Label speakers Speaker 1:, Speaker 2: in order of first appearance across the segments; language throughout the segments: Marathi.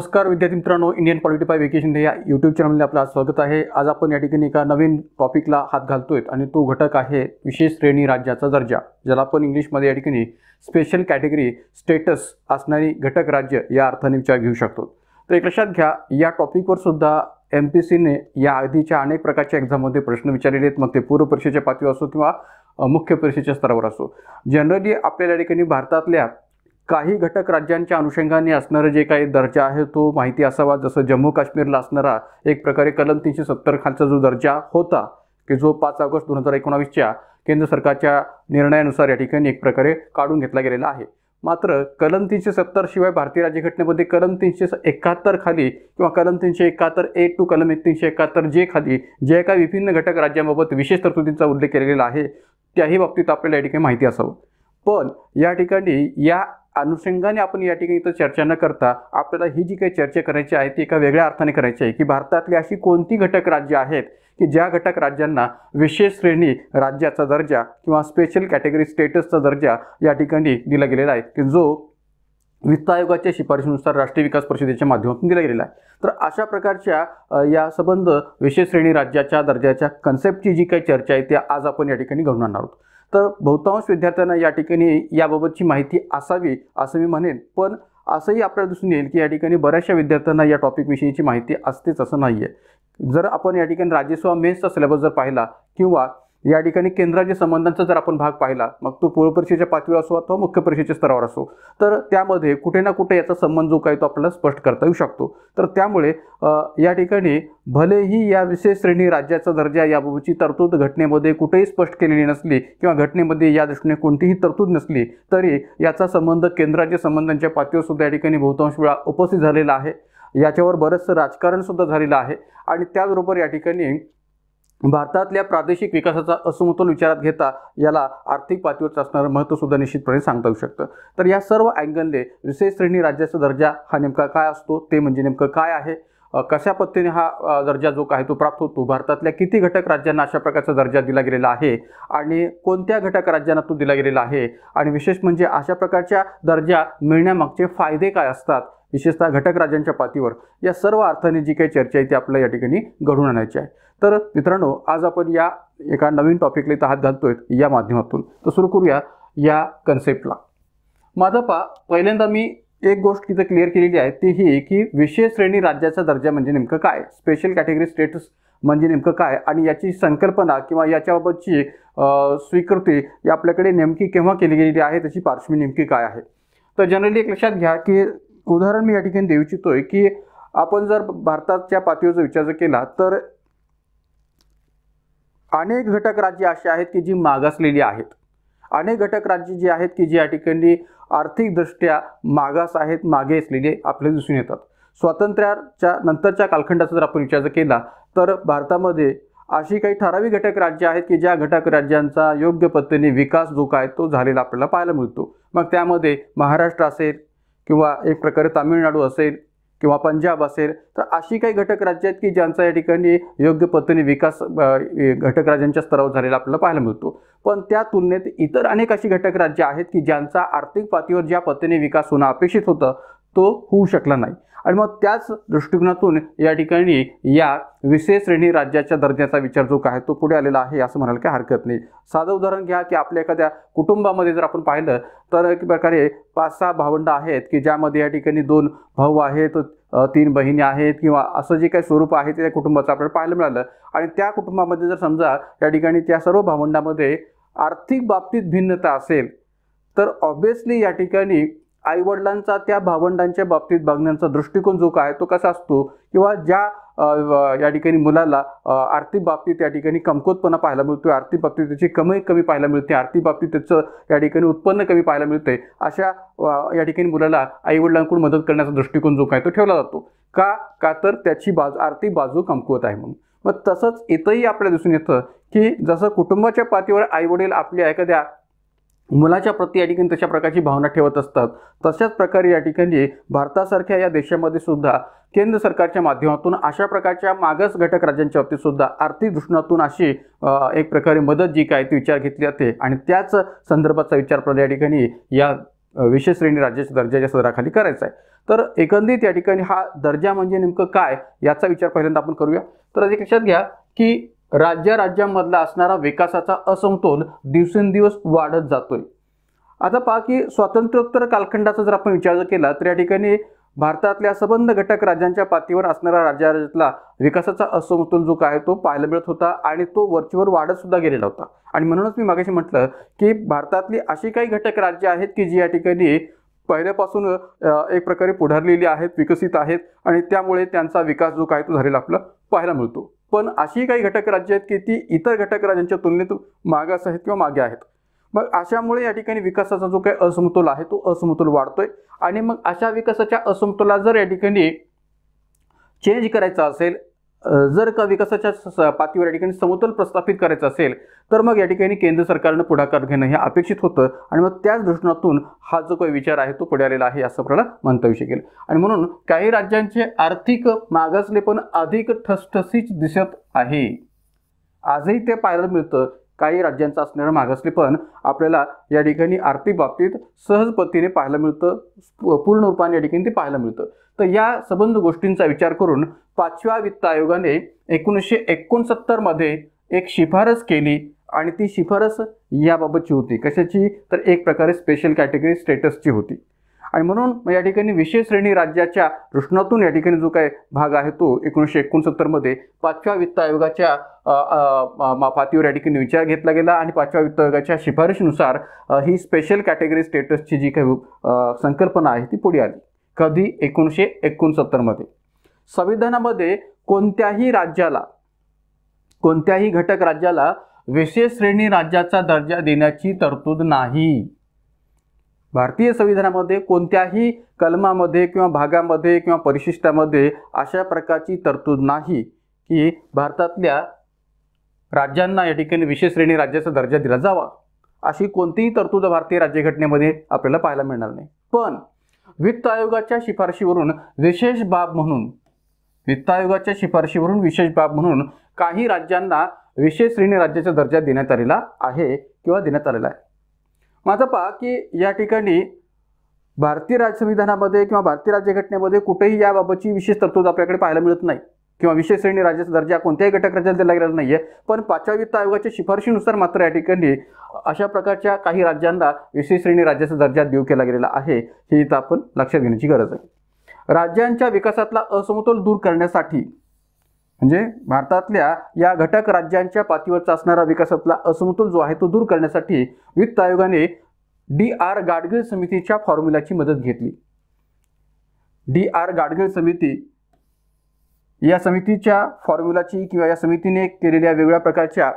Speaker 1: नमस्कार विद्यार्थी मित्रांनो इंडियन पॉलिटिफाय वेकेशन या यूट्यूब चॅनलमध्ये आपलं स्वागत आहे आज आपण या ठिकाणी एका नवीन टॉपिकला हात घालतोय आणि तो घटक आहे विशेष श्रेणी राज्याचा दर्जा ज्याला आपण इंग्लिशमध्ये या ठिकाणी स्पेशल कॅटेगरी स्टेटस असणारी घटक राज्य या अर्थाने विचार घेऊ शकतो तर एक लक्षात घ्या या टॉपिकवर सुद्धा एम पी सीने या आधीच्या अनेक प्रकारच्या एक्झाममध्ये प्रश्न विचारलेले आहेत मग ते पूर्व परीक्षेच्या पातळीवर असो किंवा मुख्य परीक्षेच्या स्तरावर असो जनरली आपल्याला या ठिकाणी भारतातल्या काही घटक राज्यांच्या अनुषंगाने असणारं जे काही दर्जा आहे तो माहिती असावा जसं जम्मू काश्मीरला असणारा एक प्रकारे कलम तीनशे सत्तर खालचा जो दर्जा होता की जो पाच ऑगस्ट दोन हजार एकोणावीसच्या केंद्र सरकारच्या निर्णयानुसार या ठिकाणी एक प्रकारे काढून घेतला गेलेला आहे मात्र कलम तीनशे सत्तरशिवाय शिवाय भारतीय राज्यघटनेमध्ये कलम तीनशे एकाहत्तर खाली किंवा कलम तीनशे एकाहत्तर ए टू कलम तीनशे एकाहत्तर जे खाली जे काय विभिन्न घटक राज्यांबाबत विशेष तरतुदींचा उल्लेख केलेला आहे त्याही बाबतीत आपल्याला या ठिकाणी माहिती असावं पण या ठिकाणी या अनुषंगाने आपण या ठिकाणी इथं चर्चा न करता आपल्याला ही जी काही चर्चा करायची आहे ती एका वेगळ्या अर्थाने करायची आहे की भारतातली अशी कोणती घटक राज्य आहेत की ज्या घटक राज्यांना विशेष श्रेणी राज्याचा दर्जा किंवा स्पेशल कॅटेगरी स्टेटसचा दर्जा या ठिकाणी दिला गेलेला आहे की जो वित्त आयोगाच्या शिफारशीनुसार राष्ट्रीय विकास परिषदेच्या माध्यमातून दिला गेलेला आहे तर अशा प्रकारच्या या संबंध विशेष श्रेणी राज्याच्या दर्जाच्या कन्सेप्टची जी काही चर्चा आहे ती आज आपण या ठिकाणी घडून आणणार आहोत तर बहुतांश विद्यार्थ्यांना या ठिकाणी याबाबतची माहिती असावी असं मी म्हणेन पण असंही आपल्याला दिसून येईल की या ठिकाणी बऱ्याचशा विद्यार्थ्यांना या टॉपिकविषयीची माहिती असतेच असं नाही आहे जर आपण या ठिकाणी राज्यसेवा मेन्सचा सिलेबस जर पाहिला किंवा या ठिकाणी केंद्राच्या संबंधांचा जर आपण भाग पाहिला मग तो पूर्व परीक्षेच्या पातळीवर असो अथवा मुख्य परीक्षेच्या स्तरावर असो तर त्यामध्ये कुठे ना कुठे याचा संबंध जो काय तो आपल्याला स्पष्ट करता येऊ शकतो तर त्यामुळे या ठिकाणी भलेही या विशेष श्रेणी राज्याचा दर्जा याबाबतची तरतूद घटनेमध्ये कुठेही स्पष्ट केलेली नसली किंवा घटनेमध्ये या दृष्टीने कोणतीही तरतूद नसली तरी याचा संबंध केंद्राच्या संबंधांच्या पातळीवरसुद्धा सुद्धा या ठिकाणी बहुतांश वेळा उपस्थित झालेला आहे याच्यावर बरंचसं राजकारणसुद्धा झालेलं आहे आणि त्याचबरोबर या ठिकाणी भारतातल्या प्रादेशिक विकासाचा असमतोल विचारात घेता याला आर्थिक पातळीवर असणारं महत्त्वसुद्धा निश्चितपणे सांगता येऊ शकतं तर या सर्व अँगलने विशेष श्रेणी राज्याचा दर्जा हा नेमका काय असतो ते म्हणजे नेमकं काय आहे कशा पद्धतीने हा दर्जा जो काय तो प्राप्त होतो भारतातल्या किती घटक राज्यांना अशा प्रकारचा दर्जा दिला गेलेला आहे आणि कोणत्या घटक राज्यांना तो दिला गेलेला आहे आणि विशेष म्हणजे अशा प्रकारच्या दर्जा मिळण्यामागचे फायदे काय असतात विशेषतः घटक राज्यांच्या पातळीवर या सर्व अर्थाने जी काही चर्चा आहे ती आपल्याला या ठिकाणी घडून आणायची आहे तर मित्रांनो आज आपण या एका नवीन टॉपिकला इथं हात घालतोय या माध्यमातून तर सुरू करूया या कन्सेप्टला माझा पा पहिल्यांदा मी एक गोष्ट तिथं क्लिअर केलेली आहे ती ही की विशेष श्रेणी राज्याचा दर्जा म्हणजे नेमकं काय स्पेशल कॅटेगरी स्टेटस म्हणजे नेमकं काय आणि याची संकल्पना किंवा याच्याबाबतची स्वीकृती या आपल्याकडे नेमकी केव्हा केली गेलेली आहे त्याची पार्श्वी नेमकी काय आहे तर जनरली एक लक्षात घ्या की उदाहरण मी या ठिकाणी देऊ इच्छितो आहे की आपण जर भारताच्या पातळीवर जर विचार केला तर अनेक घटक राज्य असे आहेत की जी मागासलेली आहेत अनेक घटक राज्य जी आहेत की जी या ठिकाणी आर्थिकदृष्ट्या मागास आहेत मागे असलेले आपल्याला दिसून येतात स्वातंत्र्याच्या नंतरच्या कालखंडाचा जर आपण विचार केला तर भारतामध्ये अशी काही ठराविक घटक राज्य आहेत की ज्या घटक राज्यांचा योग्य पद्धतीने विकास जो काय तो झालेला आपल्याला पाहायला मिळतो मग त्यामध्ये महाराष्ट्र असेल किंवा एक प्रकारे तामिळनाडू असेल किंवा पंजाब असेल तर अशी काही घटक राज्य आहेत की ज्यांचा या ठिकाणी योग्य पद्धतीने विकास घटक राज्यांच्या स्तरावर झालेला आपल्याला पाहायला मिळतो पण त्या तुलनेत इतर अनेक अशी घटक राज्य आहेत की ज्यांचा आर्थिक पातळीवर ज्या पद्धतीने विकास होणं अपेक्षित होतं तो होऊ शकला नाही आणि मग त्याच दृष्टिकोनातून या ठिकाणी या विशेष श्रेणी राज्याच्या दर्जाचा विचार जो काय तो पुढे आलेला आहे असं म्हणायला काही हरकत नाही साधं उदाहरण घ्या की आपल्या एखाद्या कुटुंबामध्ये जर आपण पाहिलं तर एक प्रकारे पाच सहा भावंड आहेत की ज्यामध्ये या ठिकाणी दोन भाऊ आहेत तीन बहिणी आहेत किंवा असं जे काही स्वरूप आहे ते त्या कुटुंबाचं आपल्याला पाहायला मिळालं आणि त्या कुटुंबामध्ये जर समजा या ठिकाणी त्या सर्व भावंडामध्ये आर्थिक बाबतीत भिन्नता असेल तर ऑब्व्हियसली या ठिकाणी आईवडिलांचा त्या भावंडांच्या बाबतीत बघण्याचा दृष्टिकोन जो काय तो कसा असतो किंवा ज्या या ठिकाणी मुलाला आर्थिक बाबतीत या ठिकाणी कमकुवतपणा पाहायला मिळतो आर्थिक बाबतीत त्याची कमाई कमी पाहायला मिळते आर्थिक बाबतीत त्याचं या ठिकाणी उत्पन्न कमी पाहायला मिळते अशा या ठिकाणी मुलाला आईवडिलांकडून मदत करण्याचा दृष्टिकोन जो काय तो ठेवला जातो का का तर त्याची बाजू आर्थिक बाजू कमकुवत आहे म्हणून मग तसंच इथंही आपल्याला दिसून येतं की जसं कुटुंबाच्या पातळीवर आईवडील आपल्या एखाद्या मुलाच्या प्रति या ठिकाणी तशा प्रकारची भावना ठेवत असतात तशाच प्रकारे या ठिकाणी भारतासारख्या या देशामध्ये सुद्धा केंद्र सरकारच्या माध्यमातून अशा प्रकारच्या मागास घटक राज्यांच्या बाबतीत सुद्धा आर्थिक दृष्टीतून अशी एक प्रकारे मदत जी काय ती विचार घेतली जाते आणि त्याच संदर्भाचा विचार या ठिकाणी या विशेष श्रेणी राज्याच्या दर्जाच्या सदराखाली करायचा आहे तर एकंदरीत या ठिकाणी हा दर्जा म्हणजे नेमकं काय याचा विचार पहिल्यांदा आपण करूया तर लक्षात घ्या की राज्या राज्यांमधला असणारा विकासाचा असमतोल दिवसेंदिवस वाढत जातोय आता पहा की स्वातंत्र्योत्तर कालखंडाचा जर आपण विचार केला तर या ठिकाणी भारतातल्या सबंध घटक राज्यांच्या पातळीवर असणारा राज्या राज्यातला विकासाचा असमतोल जो काय तो पाहायला मिळत होता आणि तो वरचीवर वाढत सुद्धा गेलेला होता आणि म्हणूनच मी मागाशी म्हटलं की भारतातली अशी काही घटक राज्य आहेत की जी या ठिकाणी पहिल्यापासून एक प्रकारे पुढारलेली आहेत विकसित आहेत आणि त्यामुळे त्यांचा विकास जो काय तो झालेला आपला पाहायला मिळतो पण अशी काही घटक राज्य आहेत की ती इतर घटक राज्यांच्या तुलनेत मागास आहेत किंवा मागे आहेत मग अशामुळे या ठिकाणी विकासाचा जो काही असमतोल आहे तो असमतोल वाढतोय आणि मग अशा विकासाच्या असमतोला जर या ठिकाणी चेंज करायचा असेल जर का विकासाच्या पातळीवर या ठिकाणी समतोल प्रस्थापित करायचं असेल तर मग या ठिकाणी केंद्र सरकारनं पुढाकार घेणं हे अपेक्षित होतं आणि मग त्याच दृष्टीतून हा जो काही विचार आहे तो पुढे आलेला आहे असं आपल्याला म्हणता येऊ शकेल आणि म्हणून काही राज्यांचे आर्थिक मागासलेपण अधिक ठसठशीच दिसत आहे आजही ते पाहायला मिळतं काही राज्यांचं असणारं मागासलेपण आपल्याला या ठिकाणी आर्थिक बाबतीत सहजपतीने पाहायला मिळतं पूर्ण रूपाने या ठिकाणी ते पाहायला मिळतं तर या संबंध गोष्टींचा विचार करून पाचव्या वित्त आयोगाने एकोणीसशे एकोणसत्तरमध्ये एक शिफारस केली आणि ती शिफारस याबाबतची होती कशाची तर एक प्रकारे स्पेशल कॅटेगरी स्टेटसची होती आणि म्हणून या ठिकाणी विशेष श्रेणी राज्याच्या रुष्णातून या ठिकाणी जो काय भाग आहे तो एकोणीसशे एकोणसत्तरमध्ये पाचव्या वित्त आयोगाच्या माफातीवर या ठिकाणी विचार घेतला गेला आणि पाचव्या वित्त आयोगाच्या शिफारशीनुसार ही स्पेशल कॅटेगरी स्टेटसची जी काही संकल्पना आहे ती पुढे आली कधी एकोणीसशे एकोणसत्तरमध्ये संविधानामध्ये कोणत्याही राज्याला कोणत्याही घटक राज्याला विशेष श्रेणी राज्याचा दर्जा देण्याची तरतूद नाही भारतीय संविधानामध्ये कोणत्याही कलमामध्ये किंवा भागामध्ये किंवा परिशिष्टामध्ये अशा प्रकारची तरतूद नाही की भारतातल्या राज्यांना या ठिकाणी विशेष श्रेणी राज्याचा दर्जा दिला जावा अशी कोणतीही तरतूद भारतीय राज्यघटनेमध्ये आपल्याला पाहायला मिळणार नाही पण वित्त आयोगाच्या शिफारशीवरून विशेष बाब म्हणून वित्त आयोगाच्या शिफारशीवरून विशेष बाब म्हणून काही राज्यांना विशेष श्रेणी राज्याचा दर्जा देण्यात आलेला आहे किंवा देण्यात आलेला आहे माझा पहा की या ठिकाणी भारतीय राज्यसंविधानामध्ये किंवा भारतीय राज्यघटनेमध्ये कुठेही याबाबतची विशेष तरतूद आपल्याकडे पाहायला मिळत नाही किंवा विशेष श्रेणी राज्याचा दर्जा कोणत्याही घटक राज्याला दिला गेलेला नाही आहे पण पाचव्या वित्त आयोगाच्या शिफारशीनुसार मात्र या ठिकाणी अशा प्रकारच्या काही राज्यांना विशेष श्रेणी राज्याचा दर्जा देऊ केला गेलेला आहे हे इथं आपण लक्षात घेण्याची गरज आहे राज्यांच्या विकासातला असमतोल दूर करण्यासाठी म्हणजे भारतातल्या या घटक राज्यांच्या पातळीवरचा असणारा विकासातला असमतोल जो आहे तो दूर करण्यासाठी वित्त आयोगाने डी आर गाडगिळ समितीच्या फॉर्म्युलाची मदत घेतली डी आर गाडगिळ समिती या समितीच्या फॉर्म्युलाची किंवा या समितीने केलेल्या वेगवेगळ्या प्रकारच्या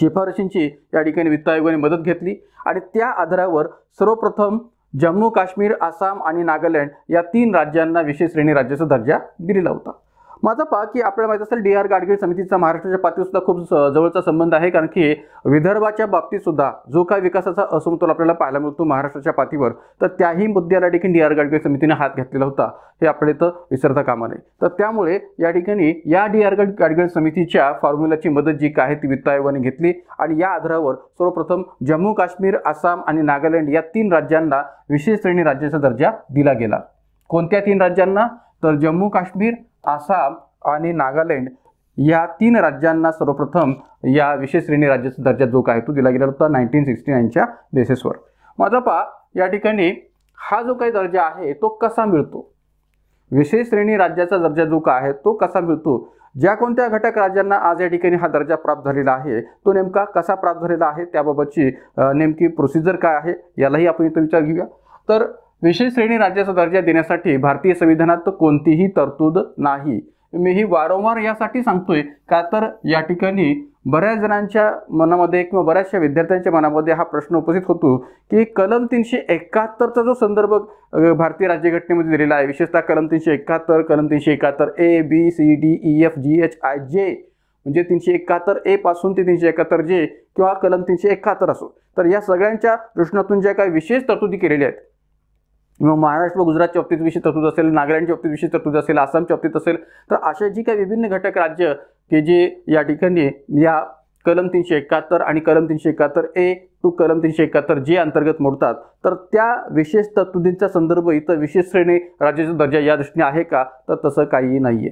Speaker 1: शिफारशींची या ठिकाणी वित्त आयोगाने मदत घेतली आणि त्या आधारावर सर्वप्रथम जम्मू काश्मीर आसाम आणि नागालँड या तीन राज्यांना विशेष श्रेणी राज्याचा दर्जा दिलेला होता माझा की आपल्याला माहित असेल डी आर गाडगीळ समितीचा महाराष्ट्राच्या पातळीसुद्धा खूप जवळचा संबंध आहे कारण की विदर्भाच्या बाबतीत सुद्धा जो काही विकासाचा असमतोल आपल्याला पाहायला मिळतो महाराष्ट्राच्या पातीवर तर त्याही मुद्द्याला देखील डी आर गाडगीळ समितीने हात घेतलेला होता हे आपल्या इथं विसरता कामा नये तर त्यामुळे या ठिकाणी या डी आर गाडगीळ समितीच्या फॉर्म्युलाची मदत जी काय ती वित्त आयोगाने घेतली आणि या आधारावर सर्वप्रथम जम्मू काश्मीर आसाम आणि नागालँड या तीन राज्यांना विशेष श्रेणी राज्याचा दर्जा दिला गेला कोणत्या तीन राज्यांना तर जम्मू काश्मीर आसाम आणि नागालँड या तीन राज्यांना सर्वप्रथम या विशेष श्रेणी राज्याचा दर्जा जो काय तो दिला गेला होता नाईन्टीन सिक्स्टी नाईनच्या बेसिसवर माझा पा या ठिकाणी हा जो काही दर्जा आहे तो कसा मिळतो विशेष श्रेणी राज्याचा दर्जा जो का आहे तो कसा मिळतो ज्या कोणत्या घटक राज्यांना आज या ठिकाणी हा दर्जा प्राप्त झालेला आहे तो नेमका कसा प्राप्त झालेला आहे त्याबाबतची नेमकी प्रोसिजर काय आहे यालाही आपण इथं विचार घेऊया तर विशेष श्रेणी राज्याचा दर्जा देण्यासाठी भारतीय संविधानात कोणतीही तरतूद नाही मी ही वारंवार यासाठी सांगतोय का तर या ठिकाणी बऱ्याच जणांच्या मनामध्ये किंवा बऱ्याचशा विद्यार्थ्यांच्या मनामध्ये हा प्रश्न उपस्थित होतो की कलम तीनशे एकाहत्तरचा जो संदर्भ भारतीय राज्यघटनेमध्ये दिलेला आहे विशेषतः कलम तीनशे एकाहत्तर कलम तीनशे एकाहत्तर A B C D E F G H I J म्हणजे तीनशे एकाहत्तर ए पासून ते तीनशे एकाहत्तर जे किंवा कलम तीनशे एकाहत्तर असो तर या सगळ्यांच्या दृष्टीतून ज्या काही विशेष तरतुदी केलेल्या आहेत किंवा महाराष्ट्र व गुजरातच्या बाबतीत विषय तरतूद असेल नागालँडच्या बाबतीत विषय तरतूद असेल आसामच्या बाबतीत असेल तर अशा जी काही विभिन्न घटक राज्य की जे या ठिकाणी या कलम तीनशे एकाहत्तर आणि कलम तीनशे एकाहत्तर ए टू कलम तीनशे एकाहत्तर जे अंतर्गत मोडतात तर त्या विशेष तरतुदींचा संदर्भ इथं विशेष श्रेणी राज्याचा दर्जा या दृष्टीने आहे का तर तसं काहीही नाही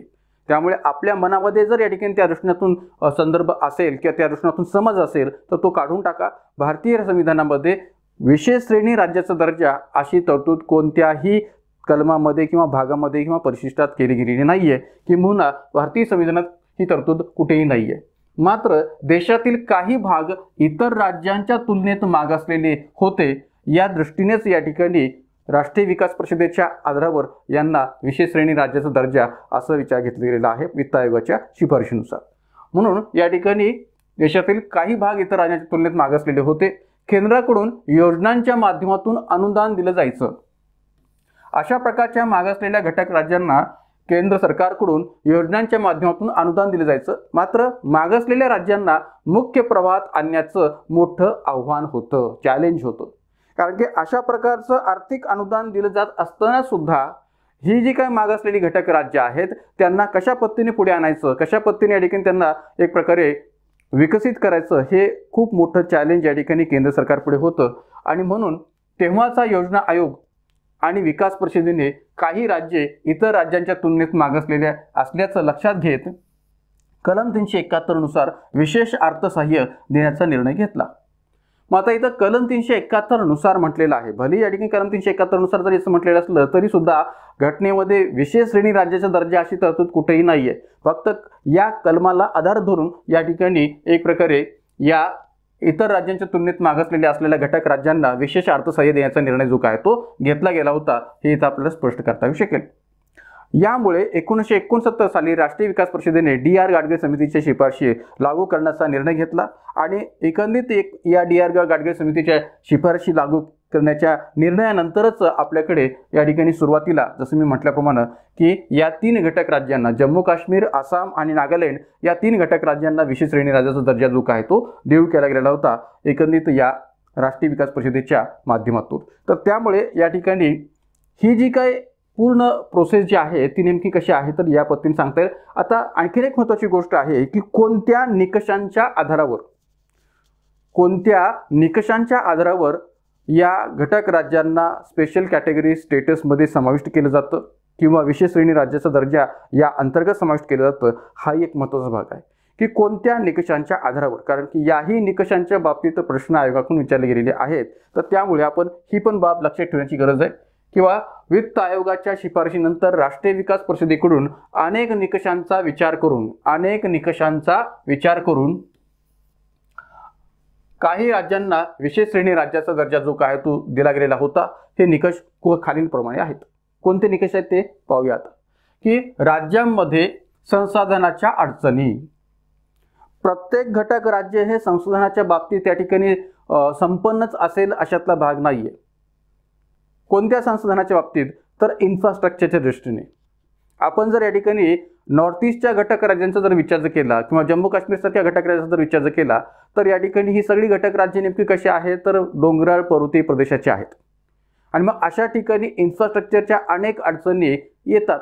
Speaker 1: त्यामुळे आपल्या मनामध्ये जर या ठिकाणी त्या दृष्टीतून संदर्भ असेल किंवा त्या दृष्टीतून समज असेल तर तो काढून टाका भारतीय संविधानामध्ये विशेष श्रेणी राज्याचा दर्जा अशी तरतूद कोणत्याही कलमामध्ये किंवा भागामध्ये किंवा परिशिष्टात केली गेलेली नाही आहे किंबहुना भारतीय संविधानात ही तरतूद कुठेही नाही आहे मात्र देशातील काही भाग इतर राज्यांच्या तुलनेत मागासलेले होते या दृष्टीनेच या ठिकाणी राष्ट्रीय विकास परिषदेच्या आधारावर यांना विशेष श्रेणी राज्याचा दर्जा असा विचार घेतलेला आहे वित्त आयोगाच्या शिफारशीनुसार म्हणून या ठिकाणी देशातील काही भाग इतर राज्यांच्या तुलनेत मागासलेले होते केंद्राकडून योजनांच्या माध्यमातून अनुदान दिलं जायचं अशा प्रकारच्या मागासलेल्या घटक राज्यांना केंद्र सरकारकडून योजनांच्या माध्यमातून अनुदान दिलं जायचं मात्र मागासलेल्या राज्यांना मुख्य प्रवाहात आणण्याचं मोठं आव्हान होतं चॅलेंज होतं कारण की अशा प्रकारचं आर्थिक अनुदान दिलं जात असताना सुद्धा ही जी काही मागासलेली घटक राज्य आहेत त्यांना कशा पद्धतीने पुढे आणायचं कशा पद्धतीने या ठिकाणी त्यांना एक प्रकारे विकसित करायचं हे खूप मोठं चॅलेंज या ठिकाणी केंद्र सरकारपुढे होतं आणि म्हणून तेव्हाचा योजना आयोग आणि विकास परिषदेने काही राज्ये इतर राज्यांच्या तुलनेत मागसलेल्या असल्याचं लक्षात घेत कलम तीनशे एकाहत्तरनुसार विशेष अर्थसहाय्य देण्याचा निर्णय घेतला मग आता इथं कलम तीनशे एकाहत्तर नुसार म्हटलेलं आहे भले या ठिकाणी कलम तीनशे एकाहत्तर नुसार जरी असं म्हटलेलं असलं तरी सुद्धा घटनेमध्ये विशेष श्रेणी राज्याचा दर्जा अशी तरतूद कुठेही नाही आहे फक्त या कलमाला आधार धरून या ठिकाणी एक प्रकारे या इतर राज्यांच्या तुलनेत मागसलेल्या असलेल्या घटक राज्यांना विशेष अर्थसहाय्य देण्याचा निर्णय जो काय तो घेतला गेला होता हे इथं आपल्याला स्पष्ट करता येऊ शकेल यामुळे एकोणीसशे एकोणसत्तर साली राष्ट्रीय विकास परिषदेने डी आर गाडगे समितीच्या शिफारशी लागू करण्याचा निर्णय घेतला आणि एकंदरीत एक या डी आर गाडगे समितीच्या शिफारशी लागू करण्याच्या निर्णयानंतरच आपल्याकडे या ठिकाणी सुरुवातीला जसं मी म्हटल्याप्रमाणे की या तीन घटक राज्यांना जम्मू काश्मीर आसाम आणि नागालँड या तीन घटक राज्यांना विशेष श्रेणी राज्याचा दर्जा जो काय तो देऊ केला गेलेला होता एकंदरीत या राष्ट्रीय विकास परिषदेच्या माध्यमातून तर त्यामुळे या ठिकाणी ही जी काय पूर्ण प्रोसेस जी आहे ती नेमकी कशी आहे तर या पद्धतीने सांगता येईल आता आणखीन एक महत्त्वाची गोष्ट आहे की कोणत्या निकषांच्या आधारावर कोणत्या निकषांच्या आधारावर या घटक राज्यांना स्पेशल कॅटेगरी स्टेटसमध्ये समाविष्ट केलं जातं किंवा विशेष श्रेणी राज्याचा दर्जा या अंतर्गत समाविष्ट केलं जातं हा एक महत्त्वाचा भाग आहे की कोणत्या निकषांच्या आधारावर कारण की याही निकषांच्या बाबतीत प्रश्न आयोगाकडून विचारले गेलेले आहेत तर त्यामुळे आपण ही पण बाब लक्षात ठेवण्याची गरज आहे किंवा वित्त आयोगाच्या शिफारशीनंतर राष्ट्रीय विकास परिषदेकडून अनेक निकषांचा विचार करून अनेक निकषांचा विचार करून काही राज्यांना विशेष श्रेणी राज्याचा दर्जा जो काय तो दिला गेलेला होता हे निकष खालीलप्रमाणे आहेत कोणते निकष आहेत ते पाहूयात की राज्यांमध्ये संसाधनाच्या अडचणी प्रत्येक घटक राज्य हे संशोधनाच्या बाबतीत त्या ठिकाणी संपन्नच असेल अशातला भाग नाही आहे कोणत्या संसाधनाच्या बाबतीत तर इन्फ्रास्ट्रक्चरच्या दृष्टीने आपण जर या ठिकाणी नॉर्थ ईस्टच्या घटक राज्यांचा जर विचार केला किंवा जम्मू काश्मीरसारख्या घटक राज्याचा जर विचार जर केला तर या ठिकाणी ही सगळी घटक राज्ये नेमकी कशी आहेत तर डोंगराळ पर्वतीय प्रदेशाची आहेत आणि मग अशा ठिकाणी इन्फ्रास्ट्रक्चरच्या अनेक अडचणी येतात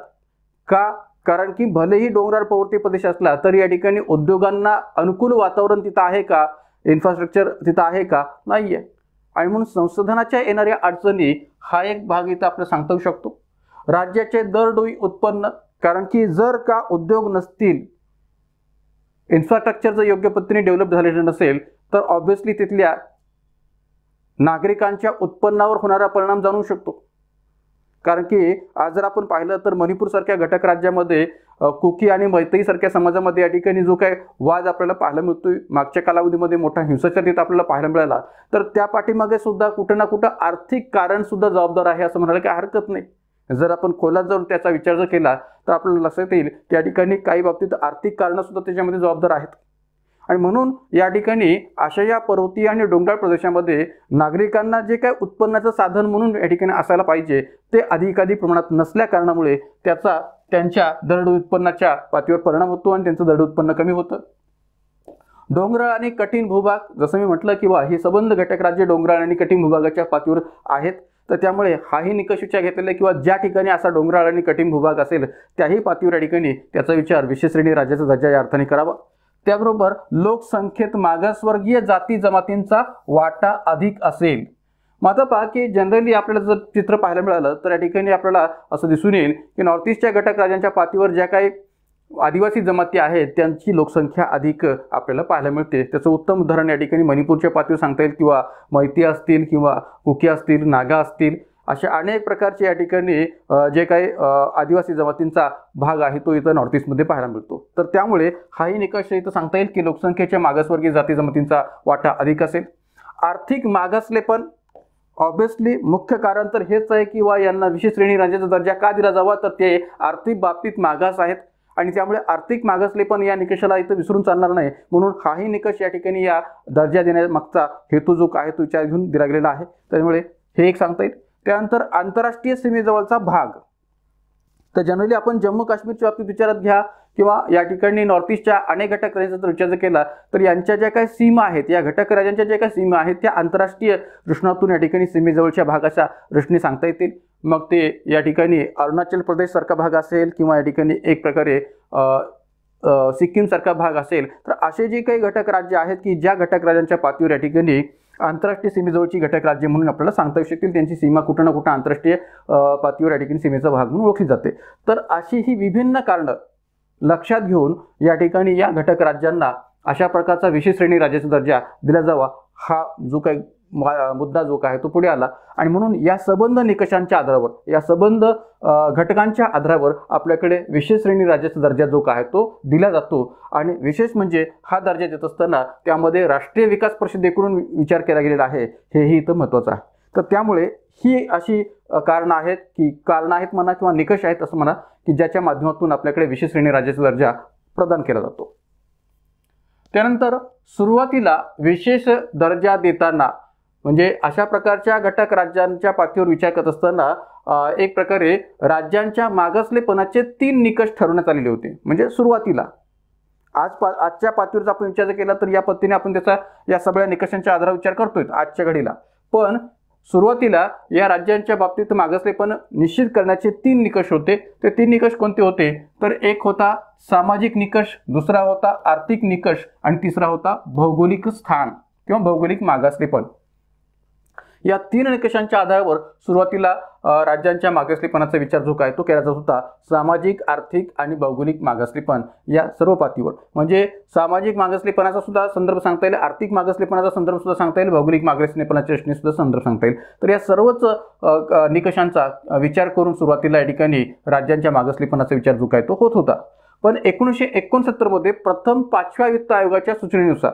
Speaker 1: का कारण की भलेही डोंगराळ पर्वतीय प्रदेश असला तर या ठिकाणी उद्योगांना अनुकूल वातावरण तिथं आहे का इन्फ्रास्ट्रक्चर तिथं आहे का नाही आहे आणि म्हणून संशोधनाच्या येणाऱ्या अडचणी हा एक भाग इथं आपलं सांगता येऊ शकतो राज्याचे दरडोई उत्पन्न कारण की जर का उद्योग नसतील इन्फ्रास्ट्रक्चर जर योग्य पद्धतीने डेव्हलप झालेलं नसेल तर ऑब्व्हियसली तिथल्या नागरिकांच्या उत्पन्नावर होणारा परिणाम जाणू शकतो कारण की आज जर आपण पाहिलं तर मणिपूरसारख्या घटक राज्यामध्ये कुकी आणि सारख्या समाजामध्ये या ठिकाणी जो काय वाद आपल्याला पाहायला मिळतोय मागच्या कालावधीमध्ये मोठा हिंसाचार तिथं आपल्याला पाहायला मिळाला तर त्या पाठीमागे सुद्धा कुठं ना कुठं आर्थिक कारण सुद्धा जबाबदार आहे असं म्हणायला काही हरकत नाही जर आपण खोलात जाऊन त्याचा विचार जर केला तर आपल्याला लक्षात येईल त्या ठिकाणी काही बाबतीत आर्थिक कारणंसुद्धा त्याच्यामध्ये जबाबदार आहेत आणि म्हणून या ठिकाणी अशा या पर्वतीय आणि डोंगराळ प्रदेशामध्ये नागरिकांना जे काय उत्पन्नाचं साधन म्हणून या ठिकाणी असायला पाहिजे ते अधिकाधिक प्रमाणात नसल्या कारणामुळे त्याचा त्यांच्या दरड उत्पन्नाच्या पातळीवर परिणाम होतो आणि त्यांचं दरड उत्पन्न कमी होतं डोंगराळ आणि कठीण भूभाग जसं मी म्हटलं किंवा हे संबंध घटक राज्य डोंगराळ आणि कठीण भूभागाच्या पातळीवर आहेत तर त्यामुळे हाही निकष विचार घेतलेला किंवा ज्या ठिकाणी असा डोंगराळ आणि कठीण भूभाग असेल त्याही पातळीवर या ठिकाणी त्याचा विचार विशेष श्रेणी राज्याचा दर्जा या अर्थाने करावा त्याबरोबर लोकसंख्येत मागासवर्गीय जाती जमातींचा वाटा अधिक असेल मग आता पहा की जनरली आपल्याला जर चित्र पाहायला मिळालं तर या ठिकाणी आपल्याला असं दिसून येईल की नॉर्थ ईस्टच्या घटक राज्यांच्या पातीवर ज्या काही आदिवासी जमाती आहेत त्यांची लोकसंख्या अधिक आपल्याला पाहायला मिळते त्याचं उत्तम उदाहरण या ठिकाणी मणिपूरच्या पातीवर सांगता येईल किंवा मैती असतील किंवा कुकी असतील नागा असतील अशा अनेक प्रकारचे या ठिकाणी जे काही आदिवासी जमातींचा भाग आहे तो इथं नॉर्थ ईस्टमध्ये पाहायला मिळतो तर त्यामुळे हाही निकष इथं सांगता येईल की लोकसंख्येच्या मागासवर्गीय जाती जमातींचा वाटा अधिक असेल आर्थिक मागासलेपण ऑब्व्हियसली मुख्य कारण तर हेच आहे की वा यांना विशेष श्रेणी राज्याचा दर्जा का दिला जावा तर ते आर्थिक बाबतीत मागास आहेत आणि त्यामुळे आर्थिक मागासले पण या निकषाला इथं विसरून चालणार नाही म्हणून हाही निकष या ठिकाणी या दर्जा देण्यामागचा हेतू जो काय तो विचार घेऊन दिला गेलेला आहे त्यामुळे हे एक सांगता येईल त्यानंतर आंतरराष्ट्रीय सीमेजवळचा भाग तर जनरली आपण जम्मू काश्मीरच्या बाबतीत विचारात घ्या किंवा या ठिकाणी नॉर्थ ईस्टच्या अनेक घटक राज्यांचा जर विचार केला तर यांच्या ज्या काही सीमा आहेत या घटक राज्यांच्या ज्या काही सीमा आहेत त्या आंतरराष्ट्रीय कृष्णातून या ठिकाणी सीमेजवळच्या भागाच्या दृष्टीने सांगता येतील मग ते या ठिकाणी अरुणाचल प्रदेशसारखा भाग असेल किंवा या ठिकाणी एक प्रकारे सिक्कीमसारखा भाग असेल तर असे जे काही घटक राज्य आहेत की ज्या घटक राज्यांच्या पातळीवर या ठिकाणी आंतरराष्ट्रीय सीमेजवळची घटक राज्य म्हणून आपल्याला सांगता येऊ शकतील त्यांची सीमा कुठं ना कुठं आंतरराष्ट्रीय पातळीवर या ठिकाणी सीमेचा भाग म्हणून ओळखली जाते तर अशी ही विभिन्न कारणं लक्षात घेऊन या ठिकाणी या घटक राज्यांना अशा प्रकारचा विशेष श्रेणी राज्याचा दर्जा दिला जावा हा जो काही मुद्दा जो काय तो पुढे आला आणि म्हणून या सबंध निकषांच्या आधारावर या सबंध घटकांच्या आधारावर आपल्याकडे विशेष श्रेणी राज्याचा दर्जा जो काय तो दिला जातो आणि विशेष म्हणजे हा दर्जा देत असताना त्यामध्ये राष्ट्रीय विकास परिषदेकडून विचार केला गेलेला आहे हेही इथं महत्त्वाचं आहे तर त्यामुळे ही अशी कारणं आहेत की कारणं आहेत म्हणा किंवा निकष आहेत असं म्हणा की ज्याच्या माध्यमातून आपल्याकडे विशेष श्रेणी राज्याचा दर्जा प्रदान केला जातो त्यानंतर सुरुवातीला विशेष दर्जा देताना म्हणजे अशा प्रकारच्या घटक राज्यांच्या पातळीवर विचार करत असताना एक प्रकारे राज्यांच्या मागासलेपणाचे तीन निकष ठरवण्यात आलेले होते म्हणजे सुरुवातीला आज पा आजच्या पातळीवर आपण विचार केला तर या पद्धतीने आपण त्याचा या सगळ्या निकषांच्या आधारावर विचार करतोय आजच्या घडीला पण सुरुवातीला या राज्यांच्या बाबतीत मागासलेपण निश्चित करण्याचे तीन निकष होते ते तीन निकष कोणते होते तर एक होता सामाजिक निकष दुसरा होता आर्थिक निकष आणि तिसरा होता भौगोलिक स्थान किंवा भौगोलिक मागासलेपण या तीन निकषांच्या आधारावर सुरुवातीला राज्यांच्या मागासलेपणाचा विचार जो काय तो केला जात होता सामाजिक आर्थिक आणि भौगोलिक मागासलेपण या सर्व पातळीवर म्हणजे सामाजिक मागासलेपणाचा सुद्धा संदर्भ सांगता येईल आर्थिक मागासलेपणाचा संदर्भ सुद्धा सांगता येईल भौगोलिक मागासलेपणाच्या सुद्धा संदर्भ सांगता येईल तर या सर्वच निकषांचा विचार करून सुरुवातीला या ठिकाणी राज्यांच्या मागासलेपणाचा विचार जो काय तो होत होता पण एकोणीसशे एकोणसत्तरमध्ये प्रथम पाचव्या वित्त आयोगाच्या सूचनेनुसार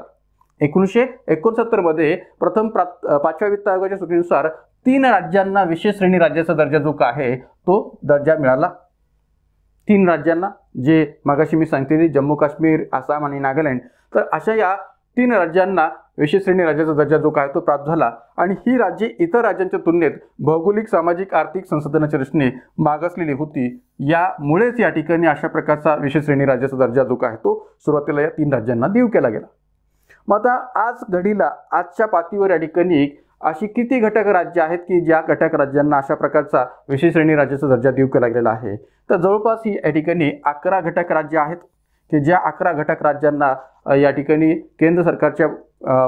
Speaker 1: एकोणीसशे एकोणसत्तरमध्ये प्रथम प्रा पाचव्या वित्त आयोगाच्या सूचनेनुसार तीन राज्यांना विशेष श्रेणी राज्याचा दर्जा जो का आहे तो दर्जा मिळाला तीन राज्यांना जे मागाशी मी सांगते जम्मू काश्मीर आसाम आणि नागालँड तर अशा या तीन राज्यांना विशेष श्रेणी राज्याचा दर्जा जो काय तो प्राप्त झाला आणि ही राज्ये इतर राज्यांच्या तुलनेत भौगोलिक सामाजिक आर्थिक संसाधनाच्या दृष्टीने मागासलेली होती यामुळेच या ठिकाणी अशा प्रकारचा विशेष श्रेणी राज्याचा दर्जा जो काय तो सुरुवातीला या तीन राज्यांना देऊ केला गेला मग आता आज घडीला आजच्या पातळीवर या ठिकाणी अशी किती घटक राज्य आहेत की ज्या घटक राज्यांना अशा प्रकारचा विशेष श्रेणी राज्याचा दर्जा देऊ केला गेलेला आहे तर जवळपास ही या ठिकाणी अकरा घटक राज्य आहेत की ज्या अकरा घटक राज्यांना या ठिकाणी केंद्र सरकारच्या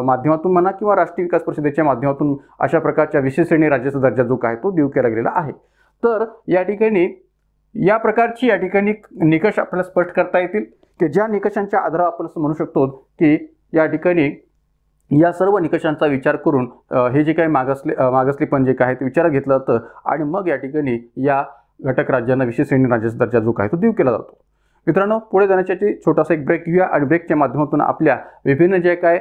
Speaker 1: माध्यमातून म्हणा किंवा राष्ट्रीय विकास परिषदेच्या माध्यमातून अशा प्रकारच्या विशेष श्रेणी राज्याचा दर्जा जो काय तो देऊ केला गेलेला आहे तर या ठिकाणी या प्रकारची या ठिकाणी निकष आपल्याला स्पष्ट करता येतील की ज्या निकषांच्या आधारावर आपण असं म्हणू शकतो की या ठिकाणी या सर्व निकषांचा विचार करून हे जे काही मागासले मागासले पण जे काय आहे ते विचारात घेतलं जातं आणि मग या ठिकाणी या घटक राज्यांना विशेष श्रेणी राज्याचा दर्जा जो काय तो देऊ केला जातो मित्रांनो पुढे जाण्यासाठी छोटासा एक ब्रेक घेऊया आणि ब्रेकच्या माध्यमातून आपल्या विभिन्न जे काय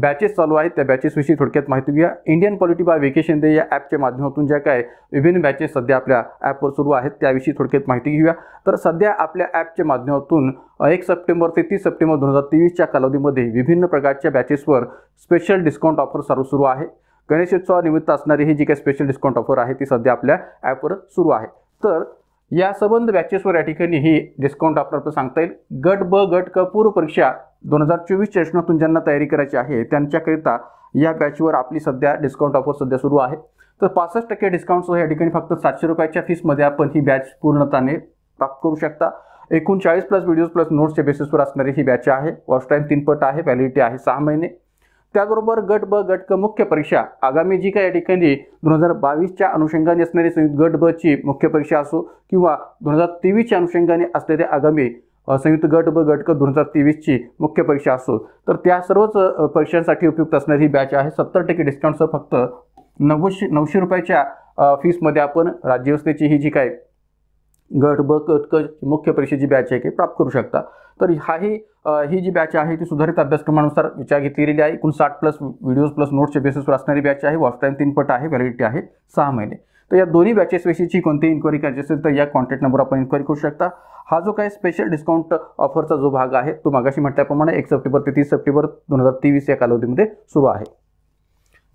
Speaker 1: बॅचेस चालू आहेत त्या बॅचेसविषयी थोडक्यात माहिती घेऊया इंडियन पॉलिटी बाय वेकेशन दे या ॲपच्या माध्यमातून ज्या काय विभिन्न बॅचेस सध्या आपल्या ॲपवर सुरू आहेत त्याविषयी थोडक्यात माहिती घेऊया तर सध्या आपल्या ॲपच्या माध्यमातून एक सप्टेंबर ते तीस सप्टेंबर दोन हजार तेवीसच्या कालावधीमध्ये विभिन्न प्रकारच्या बॅचेसवर स्पेशल डिस्काउंट ऑफर सर्व सुरू आहे गणेशोत्सवानिमित्त असणारी ही जी काही स्पेशल डिस्काउंट ऑफर आहे ती सध्या आपल्या ॲपवर सुरू आहे तर या संबंध बॅचेसवर या ठिकाणी ही डिस्काउंट ऑफर आपल्याला सांगता येईल गट ब गट क पूर्व परीक्षा दोन हजार चोवीसच्या ज्यांना तयारी करायची आहे त्यांच्याकरिता या बॅचवर आपली सध्या डिस्काउंट ऑफर सध्या सुरू आहे तर पासष्ट टक्के डिस्काउंट या ठिकाणी फक्त सातशे रुपयाच्या फीसमध्ये आपण ही बॅच पूर्णताने प्राप्त करू शकता एकूण चाळीस प्लस व्हिडिओज प्लस नोट्सच्या बेसिसवर असणारी ही बॅच आहे वॉच टाईम तीनपट आहे व्हॅलिडिटी आहे सहा महिने त्याचबरोबर गट ब गट क मुख्य परीक्षा आगामी जी काही या ठिकाणी दोन हजार बावीसच्या अनुषंगाने असणारी संयुक्त गट ची मुख्य परीक्षा असो किंवा दोन हजार तेवीसच्या अनुषंगाने असलेल्या आगामी संयुक्त गट ब गट क दोन हजार तेवीसची मुख्य परीक्षा असो तर त्या सर्वच परीक्षांसाठी उपयुक्त असणारी ही बॅच आहे सत्तर टक्के डिस्काउंटसह फक्त नव्वदशे नऊशे रुपयाच्या फीसमध्ये आपण राज्यव्यवस्थेची ही जी काय गट ब क मुख्य परीक्षेची बॅच आहे की प्राप्त करू शकता तर हाही ही जी बॅच आहे ती सुधारित अभ्यासक्रमानुसार विचार घेतलेली आहे एकूण साठ प्लस व्हिडिओज प्लस नोट्सच्या बेसिसवर असणारी बॅच आहे वॉच टाईम पट आहे व्हॅलिडिटी आहे सहा महिने तर या दोन्ही बॅचेसविषयीची कोणतीही इन्क्वायरी करायची असेल तर या कॉन्टॅक्ट नंबर आपण इन्क्वायरी करू शकता हा जो काही स्पेशल डिस्काउंट ऑफरचा जो भाग आहे तो मागाशी म्हटल्याप्रमाणे एक सप्टेंबर ते तीस सप्टेंबर दोन हजार तेवीस या कालावधीमध्ये सुरू आहे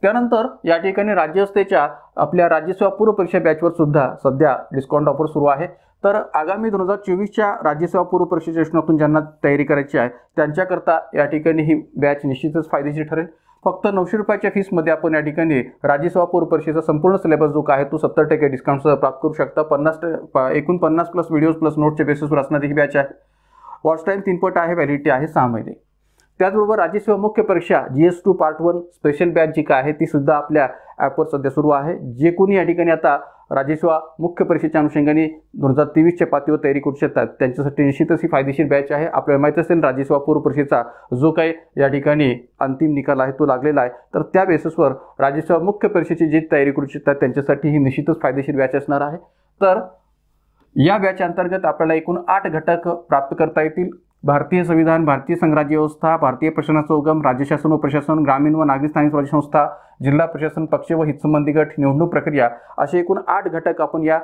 Speaker 1: त्यानंतर या ठिकाणी राज्यसेवेच्या आपल्या राज्यसेवा पूर्व परीक्षा बॅचवर सुद्धा सध्या डिस्काउंट ऑफर सुरू आहे तर आगामी दोन हजार चोवीसच्या राज्यसेवा पूर्व परीक्षेच्या योजनातून ज्यांना तयारी करायची आहे त्यांच्याकरता या ठिकाणी ही बॅच निश्चितच फायदेशीर ठरेल फक्त नऊशे रुपयाच्या फीसमध्ये आपण या ठिकाणी राज्यसेवा पूर परीक्षेचा संपूर्ण सिलेबस जो आहे तो सत्तर टक्के डिस्काउंटसह प्राप्त करू शकता पन्नास एकूण पन्नास प्लस व्हिडिओज प्लस बेसिस बेसिसवर असणारी ही बॅच आहे वॉच टाईम तीन आहे व्हॅलिडिटी आहे सहा महिने त्याचबरोबर राज्यसेवा मुख्य परीक्षा G S two part one special batch जी काय आहे ती सुद्धा आपल्या ॲपवर सध्या सुरू आहे जे कोणी या ठिकाणी आता राजेशवा मुख्य परीक्षेच्या अनुषंगाने दोन हजार तेवीसच्या पातळीवर तयारी करू शकतात त्यांच्यासाठी निश्चितच ही फायदेशीर बॅच आहे आपल्याला माहीत असेल राजेशवा पूर्व परीक्षेचा जो काही या ठिकाणी अंतिम निकाल आहे तो लागलेला आहे तर त्या बेसिसवर राजेशवा मुख्य परीक्षेची जी तयारी करू शकतात त्यांच्यासाठी ही निश्चितच फायदेशीर बॅच असणार आहे तर या बॅच अंतर्गत आपल्याला एकूण आठ घटक प्राप्त करता येतील भारतीय संविधान भारतीय संघराज्य व्यवस्था भारतीय प्रशासनाचं उगम राज्य शासन व प्रशासन ग्रामीण व नागरी स्थानिक स्वराज्य संस्था जिल्हा प्रशासन पक्ष व हितसंबंधी गट निवडणूक प्रक्रिया असे एकूण आठ घटक आपण या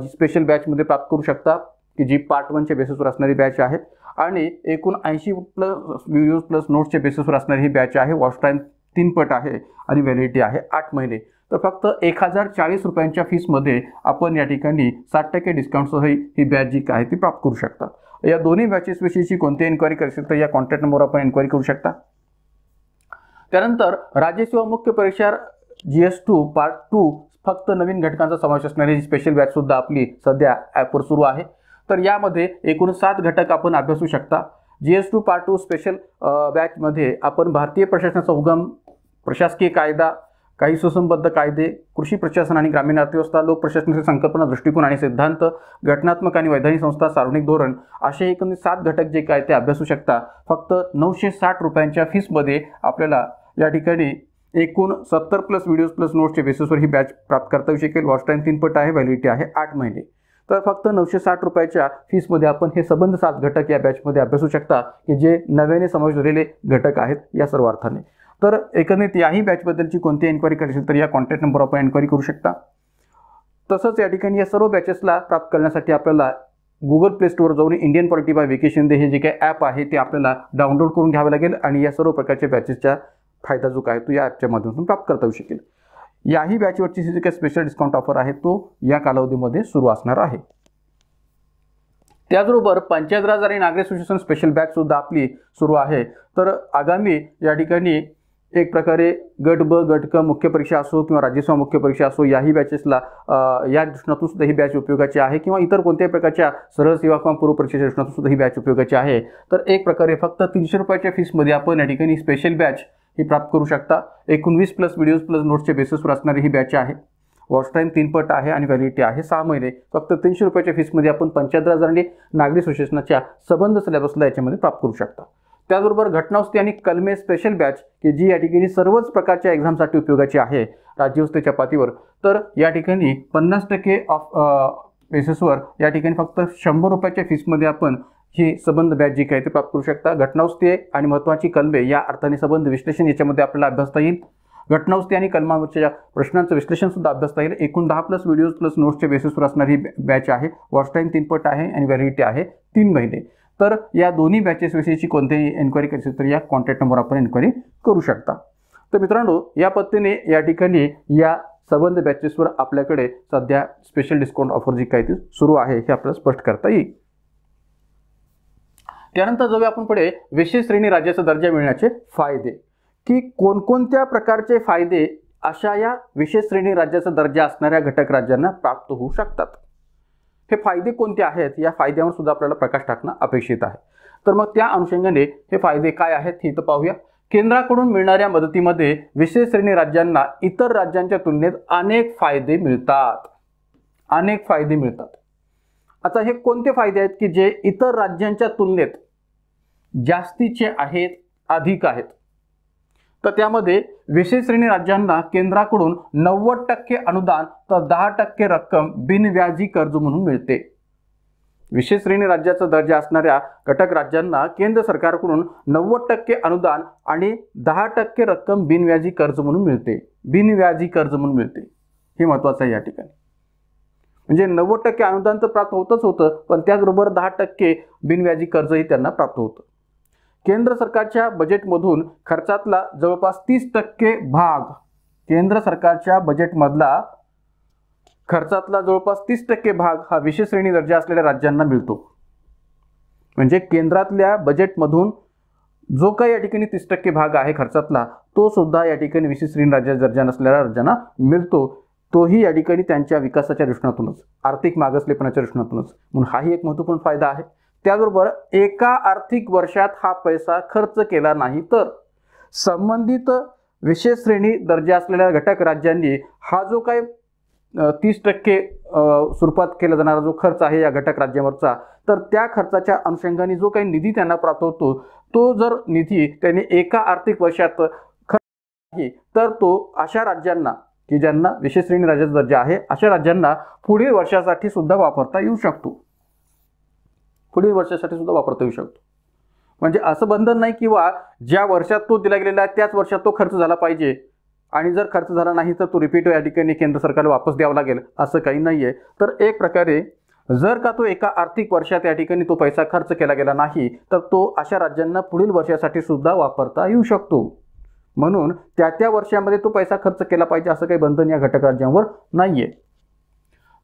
Speaker 1: जी स्पेशल बॅचमध्ये प्राप्त करू शकता की जी पार्ट वनच्या बेसिसवर असणारी बॅच आहे आणि एकूण ऐंशी प्लस व्हिडिओज प्लस नोट्सच्या बेसिसवर असणारी ही बॅच आहे वॉश टाईम तीन पट आहे आणि व्हॅलिडिटी आहे आठ महिने तर फक्त एक हजार चाळीस रुपयांच्या फीसमध्ये आपण या ठिकाणी साठ टक्के डिस्काउंटसह ही बॅच जी काय ती प्राप्त करू शकता या दोन्ही बॅचेसविषयीची कोणती इन्क्वायरी करू शकता या कॉन्टॅक्ट नंबरवर आपण एन्क्वायरी करू शकता त्यानंतर राज्य सेवा मुख्य परीक्षा G S two part two फक्त नवीन घटकांचा समावेश असणारी स्पेशल बॅचसुद्धा आपली सध्या ॲपवर सुरू आहे तर यामध्ये एकूण सात घटक आपण अभ्यासू शकता G S two part two special बॅचमध्ये आपण भारतीय प्रशासनाचा उगम प्रशासकीय कायदा काही सुसंबद्ध कायदे कृषी प्रशासन आणि ग्रामीण अर्थव्यवस्था लोक संकल्पना दृष्टिकोन आणि सिद्धांत घटनात्मक आणि वैधानिक संस्था सार्वजनिक धोरण असे एकंदरीत सात घटक जे काय ते अभ्यासू शकता फक्त नऊशे साठ रुपयांच्या फीसमध्ये आपल्याला या ठिकाणी एकूण सत्तर प्लस व्हिडिओज प्लस नोट्सच्या बेसिसवर ही बॅच प्राप्त करता येऊ शकेल वॉच टाईम तीनपट आहे व्हॅलिडिटी आहे आठ महिने तर फक्त नऊशे साठ रुपयाच्या फीसमध्ये आपण हे संबंध सात घटक या बॅचमध्ये अभ्यासू शकता की जे नव्याने समावेश झालेले घटक आहेत या सर्व अर्थाने तर एकंदरीत याही बॅचबद्दलची कोणती एन्क्वायरी करायची तर या कॉन्टॅक्ट नंबर आपण एन्क्वायरी करू शकता तसंच या ठिकाणी या सर्व बॅचेसला प्राप्त करण्यासाठी आपल्याला गुगल प्ले स्टोअर जाऊन इंडियन पॉलिटी बाय वेकेशन दे हे जे काही ॲप आहे ते आपल्याला डाउनलोड करून घ्यावं लागेल आणि या सर्व प्रकारच्या बॅचेसचा फायदा जो काय तो या ॲपच्या माध्यमातून प्राप्त करता येऊ शकेल याही बॅचवरची जे काही स्पेशल डिस्काउंट ऑफर आहे तो या कालावधीमध्ये सुरू असणार आहे त्याचबरोबर पंचायत राज आणि नागरी असोसिएशन स्पेशल बॅचसुद्धा आपली सुरू आहे तर आगामी या ठिकाणी एक प्रकारे गट ब गट क मुख्य परीक्षा असो किंवा राज्यसभा मुख्य परीक्षा असो याही बॅचेसला या दृष्टीतून सुद्धा ही बॅच उपयोगाची आहे किंवा इतर कोणत्याही प्रकारच्या सरळ सेवा किंवा पूर्व परीक्षेच्या दृष्टीतून सुद्धा ही बॅच उपयोगाची आहे तर एक प्रकारे फक्त तीनशे रुपयाच्या फीसमध्ये आपण या ठिकाणी स्पेशल बॅच ही प्राप्त करू शकता एकोणवीस प्लस व्हिडिओज प्लस नोट्सच्या बेसिसवर असणारी ही बॅच आहे वॉच टाईम तीनपट आहे आणि व्हॅलिडिटी आहे सहा महिने फक्त तीनशे रुपयाच्या फीसमध्ये आपण पंच्याहत्तर हजारांनी नागरी सुशेषणाच्या संबंध सिलेबसला याच्यामध्ये प्राप्त करू शकता त्याचबरोबर घटनावस्ती आणि कलमे स्पेशल बॅच की जी या ठिकाणी सर्वच प्रकारच्या एक्झामसाठी उपयोगाची आहे राज्यवस्थेच्या पातीवर तर या ठिकाणी पन्नास टक्के ऑफ बेसिसवर या ठिकाणी फक्त शंभर रुपयाच्या फीसमध्ये आपण ही संबंध बॅच जी काय ते प्राप्त करू शकता घटनावस्ती आणि महत्त्वाची कलमे या अर्थाने संबंध विश्लेषण याच्यामध्ये आपल्याला अभ्यासता येईल घटनावस्ती आणि कलमावरच्या प्रश्नांचं विश्लेषण सुद्धा अभ्यासता येईल एकूण दहा प्लस व्हिडिओज प्लस नोट्सच्या बेसिसवर असणारी बॅच आहे वॉच टाईम तीनपट आहे आणि व्हॅलिडिटी आहे तीन महिने तर या दोन्ही बॅचेसविषयीची कोणतीही एन्क्वायरी करायची तर या कॉन्टॅक्ट नंबर आपण एन्क्वायरी करू शकता तर मित्रांनो या पद्धतीने या ठिकाणी या संबंध बॅचेसवर आपल्याकडे सध्या स्पेशल डिस्काउंट ऑफर जी काय ती सुरू आहे हे आपल्याला स्पष्ट करता येईल त्यानंतर जाऊया आपण पुढे विशेष श्रेणी राज्याचा दर्जा मिळण्याचे फायदे की कोणकोणत्या प्रकारचे फायदे अशा या विशेष श्रेणी राज्याचा दर्जा असणाऱ्या घटक राज्यांना प्राप्त होऊ शकतात हे फायदे कोणते आहेत या फायद्यावर सुद्धा आपल्याला प्रकाश टाकणं अपेक्षित आहे तर मग त्या अनुषंगाने हे फायदे काय आहेत हे तर पाहूया केंद्राकडून मिळणाऱ्या मदतीमध्ये विशेष श्रेणी राज्यांना इतर राज्यांच्या तुलनेत अनेक फायदे मिळतात अनेक फायदे मिळतात आता हे कोणते फायदे आहेत की जे इतर राज्यांच्या तुलनेत जास्तीचे आहेत अधिक आहेत तर त्यामध्ये विशेष श्रेणी राज्यांना केंद्राकडून नव्वद टक्के अनुदान तर दहा टक्के रक्कम बिनव्याजी कर्ज म्हणून मिळते विशेष श्रेणी राज्याचा दर्जा असणाऱ्या घटक राज्यांना केंद्र सरकारकडून नव्वद टक्के अनुदान आणि दहा टक्के रक्कम बिनव्याजी कर्ज म्हणून मिळते बिनव्याजी कर्ज म्हणून मिळते हे महत्वाचं आहे या ठिकाणी म्हणजे नव्वद टक्के अनुदान तर प्राप्त होतच होतं पण त्याचबरोबर दहा टक्के बिनव्याजी कर्जही त्यांना प्राप्त होतं केंद्र सरकारच्या बजेटमधून खर्चातला जवळपास तीस टक्के भाग केंद्र सरकारच्या बजेटमधला खर्चातला जवळपास तीस टक्के भाग हा विशेष श्रेणी दर्जा असलेल्या राज्यांना मिळतो म्हणजे केंद्रातल्या बजेटमधून जो काही या ठिकाणी तीस टक्के भाग आहे खर्चातला तो सुद्धा या ठिकाणी विशेष श्रेणी राज्या दर्जा नसलेल्या राज्यांना मिळतो तोही या ठिकाणी त्यांच्या विकासाच्या दृष्टीतूनच आर्थिक मागासलेपणाच्या दृष्टीतूनच म्हणून हाही एक महत्त्वपूर्ण फायदा आहे त्याचबरोबर एका आर्थिक वर्षात हा पैसा खर्च केला नाही तर संबंधित विशेष श्रेणी दर्जा असलेल्या घटक राज्यांनी हा जो काही तीस टक्के स्वरूपात केला जाणारा जो खर्च आहे या घटक राज्यावरचा तर त्या खर्चाच्या अनुषंगाने जो काही निधी त्यांना प्राप्त होतो तो जर निधी त्यांनी एका आर्थिक वर्षात खर्च नाही तर तो अशा राज्यांना की ज्यांना विशेष श्रेणी राज्याचा दर्जा आहे अशा राज्यांना पुढील वर्षासाठी सुद्धा वापरता येऊ शकतो पुढील वर्षासाठी सुद्धा वापरता येऊ शकतो म्हणजे असं बंधन नाही किंवा ज्या वर्षात तो दिला गेलेला आहे त्याच वर्षात तो खर्च झाला पाहिजे आणि जर खर्च झाला नाही तर तो रिपीट या ठिकाणी केंद्र सरकारला वापस द्यावा लागेल असं काही नाही आहे तर एक प्रकारे जर का तो एका आर्थिक वर्षात या ठिकाणी तो पैसा खर्च केला गेला नाही तर तो अशा राज्यांना पुढील वर्षासाठी सुद्धा वापरता येऊ शकतो म्हणून त्या त्या वर्षामध्ये तो पैसा खर्च केला पाहिजे असं काही बंधन या घटक राज्यांवर नाही आहे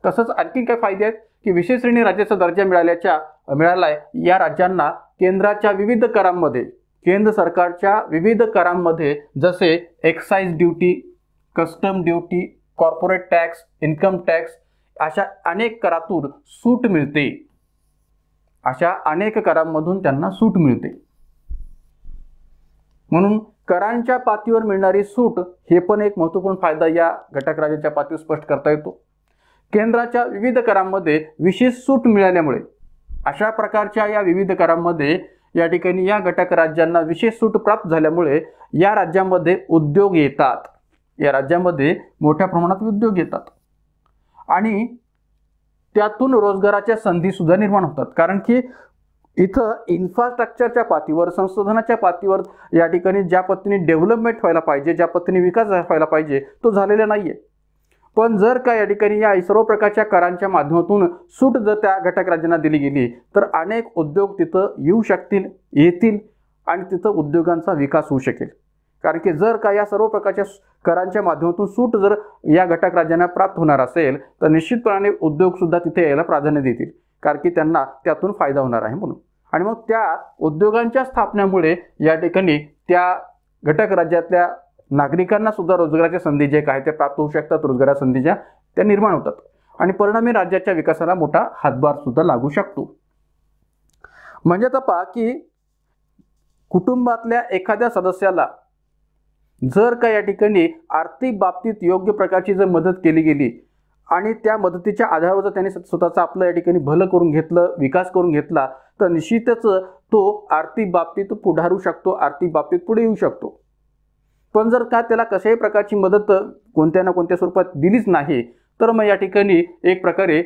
Speaker 1: तसंच आणखी काय फायदे आहेत की विशेष श्रेणी राज्याचा दर्जा मिळाल्याच्या मिळाला आहे या राज्यांना केंद्राच्या विविध करांमध्ये केंद्र सरकारच्या विविध करांमध्ये जसे excise duty custom duty corporate tax income tax अशा अनेक करातून सूट मिळते अशा अनेक करांमधून त्यांना सूट मिळते म्हणून करांच्या पातळीवर मिळणारी सूट हे पण एक महत्त्वपूर्ण फायदा या घटक राज्याच्या पातळीवर स्पष्ट करता येतो केंद्राच्या विविध करांमध्ये विशेष सूट मिळाल्यामुळे अशा प्रकारच्या या विविध करांमध्ये या ठिकाणी या घटक राज्यांना विशेष सूट प्राप्त झाल्यामुळे या राज्यामध्ये उद्योग येतात या राज्यामध्ये मोठ्या प्रमाणात उद्योग येतात आणि त्यातून रोजगाराच्या संधीसुद्धा निर्माण होतात कारण की इथं इन्फ्रास्ट्रक्चरच्या पातीवर संशोधनाच्या पातीवर या ठिकाणी ज्या पद्धतीने डेव्हलपमेंट व्हायला पाहिजे ज्या पद्धतीने विकास व्हायला पाहिजे तो झालेला नाही आहे पण जर का या ठिकाणी या सर्व प्रकारच्या करांच्या माध्यमातून सूट जर त्या घटक राज्यांना दिली गेली तर अनेक उद्योग तिथं येऊ शकतील येतील आणि तिथं उद्योगांचा विकास होऊ शकेल कारण की जर का या सर्व प्रकारच्या करांच्या माध्यमातून सूट जर या घटक राज्यांना प्राप्त होणार असेल तर निश्चितपणाने उद्योगसुद्धा तिथे यायला प्राधान्य देतील कारण की त्यांना त्यातून फायदा होणार आहे म्हणून आणि मग त्या उद्योगांच्या स्थापनेमुळे या ठिकाणी त्या घटक राज्यातल्या नागरिकांना सुद्धा रोजगाराच्या संधी जे काय ते प्राप्त होऊ शकतात रोजगारा संधीच्या त्या निर्माण होतात आणि परिणामी राज्याच्या विकासाला मोठा हातभार सुद्धा लागू शकतो म्हणजे तपा की कुटुंबातल्या एखाद्या सदस्याला जर का या ठिकाणी आर्थिक बाबतीत योग्य प्रकारची जर मदत केली गेली आणि त्या मदतीच्या आधारावर जर त्याने स्वतःचं आपलं या ठिकाणी भलं करून घेतलं विकास करून घेतला तर निश्चितच तो आर्थिक बाबतीत पुढारू शकतो आर्थिक बाबतीत पुढे येऊ शकतो पण जर का त्याला कशाही प्रकारची मदत कोणत्या ना कोणत्या स्वरूपात दिलीच नाही तर मग या ठिकाणी एक प्रकारे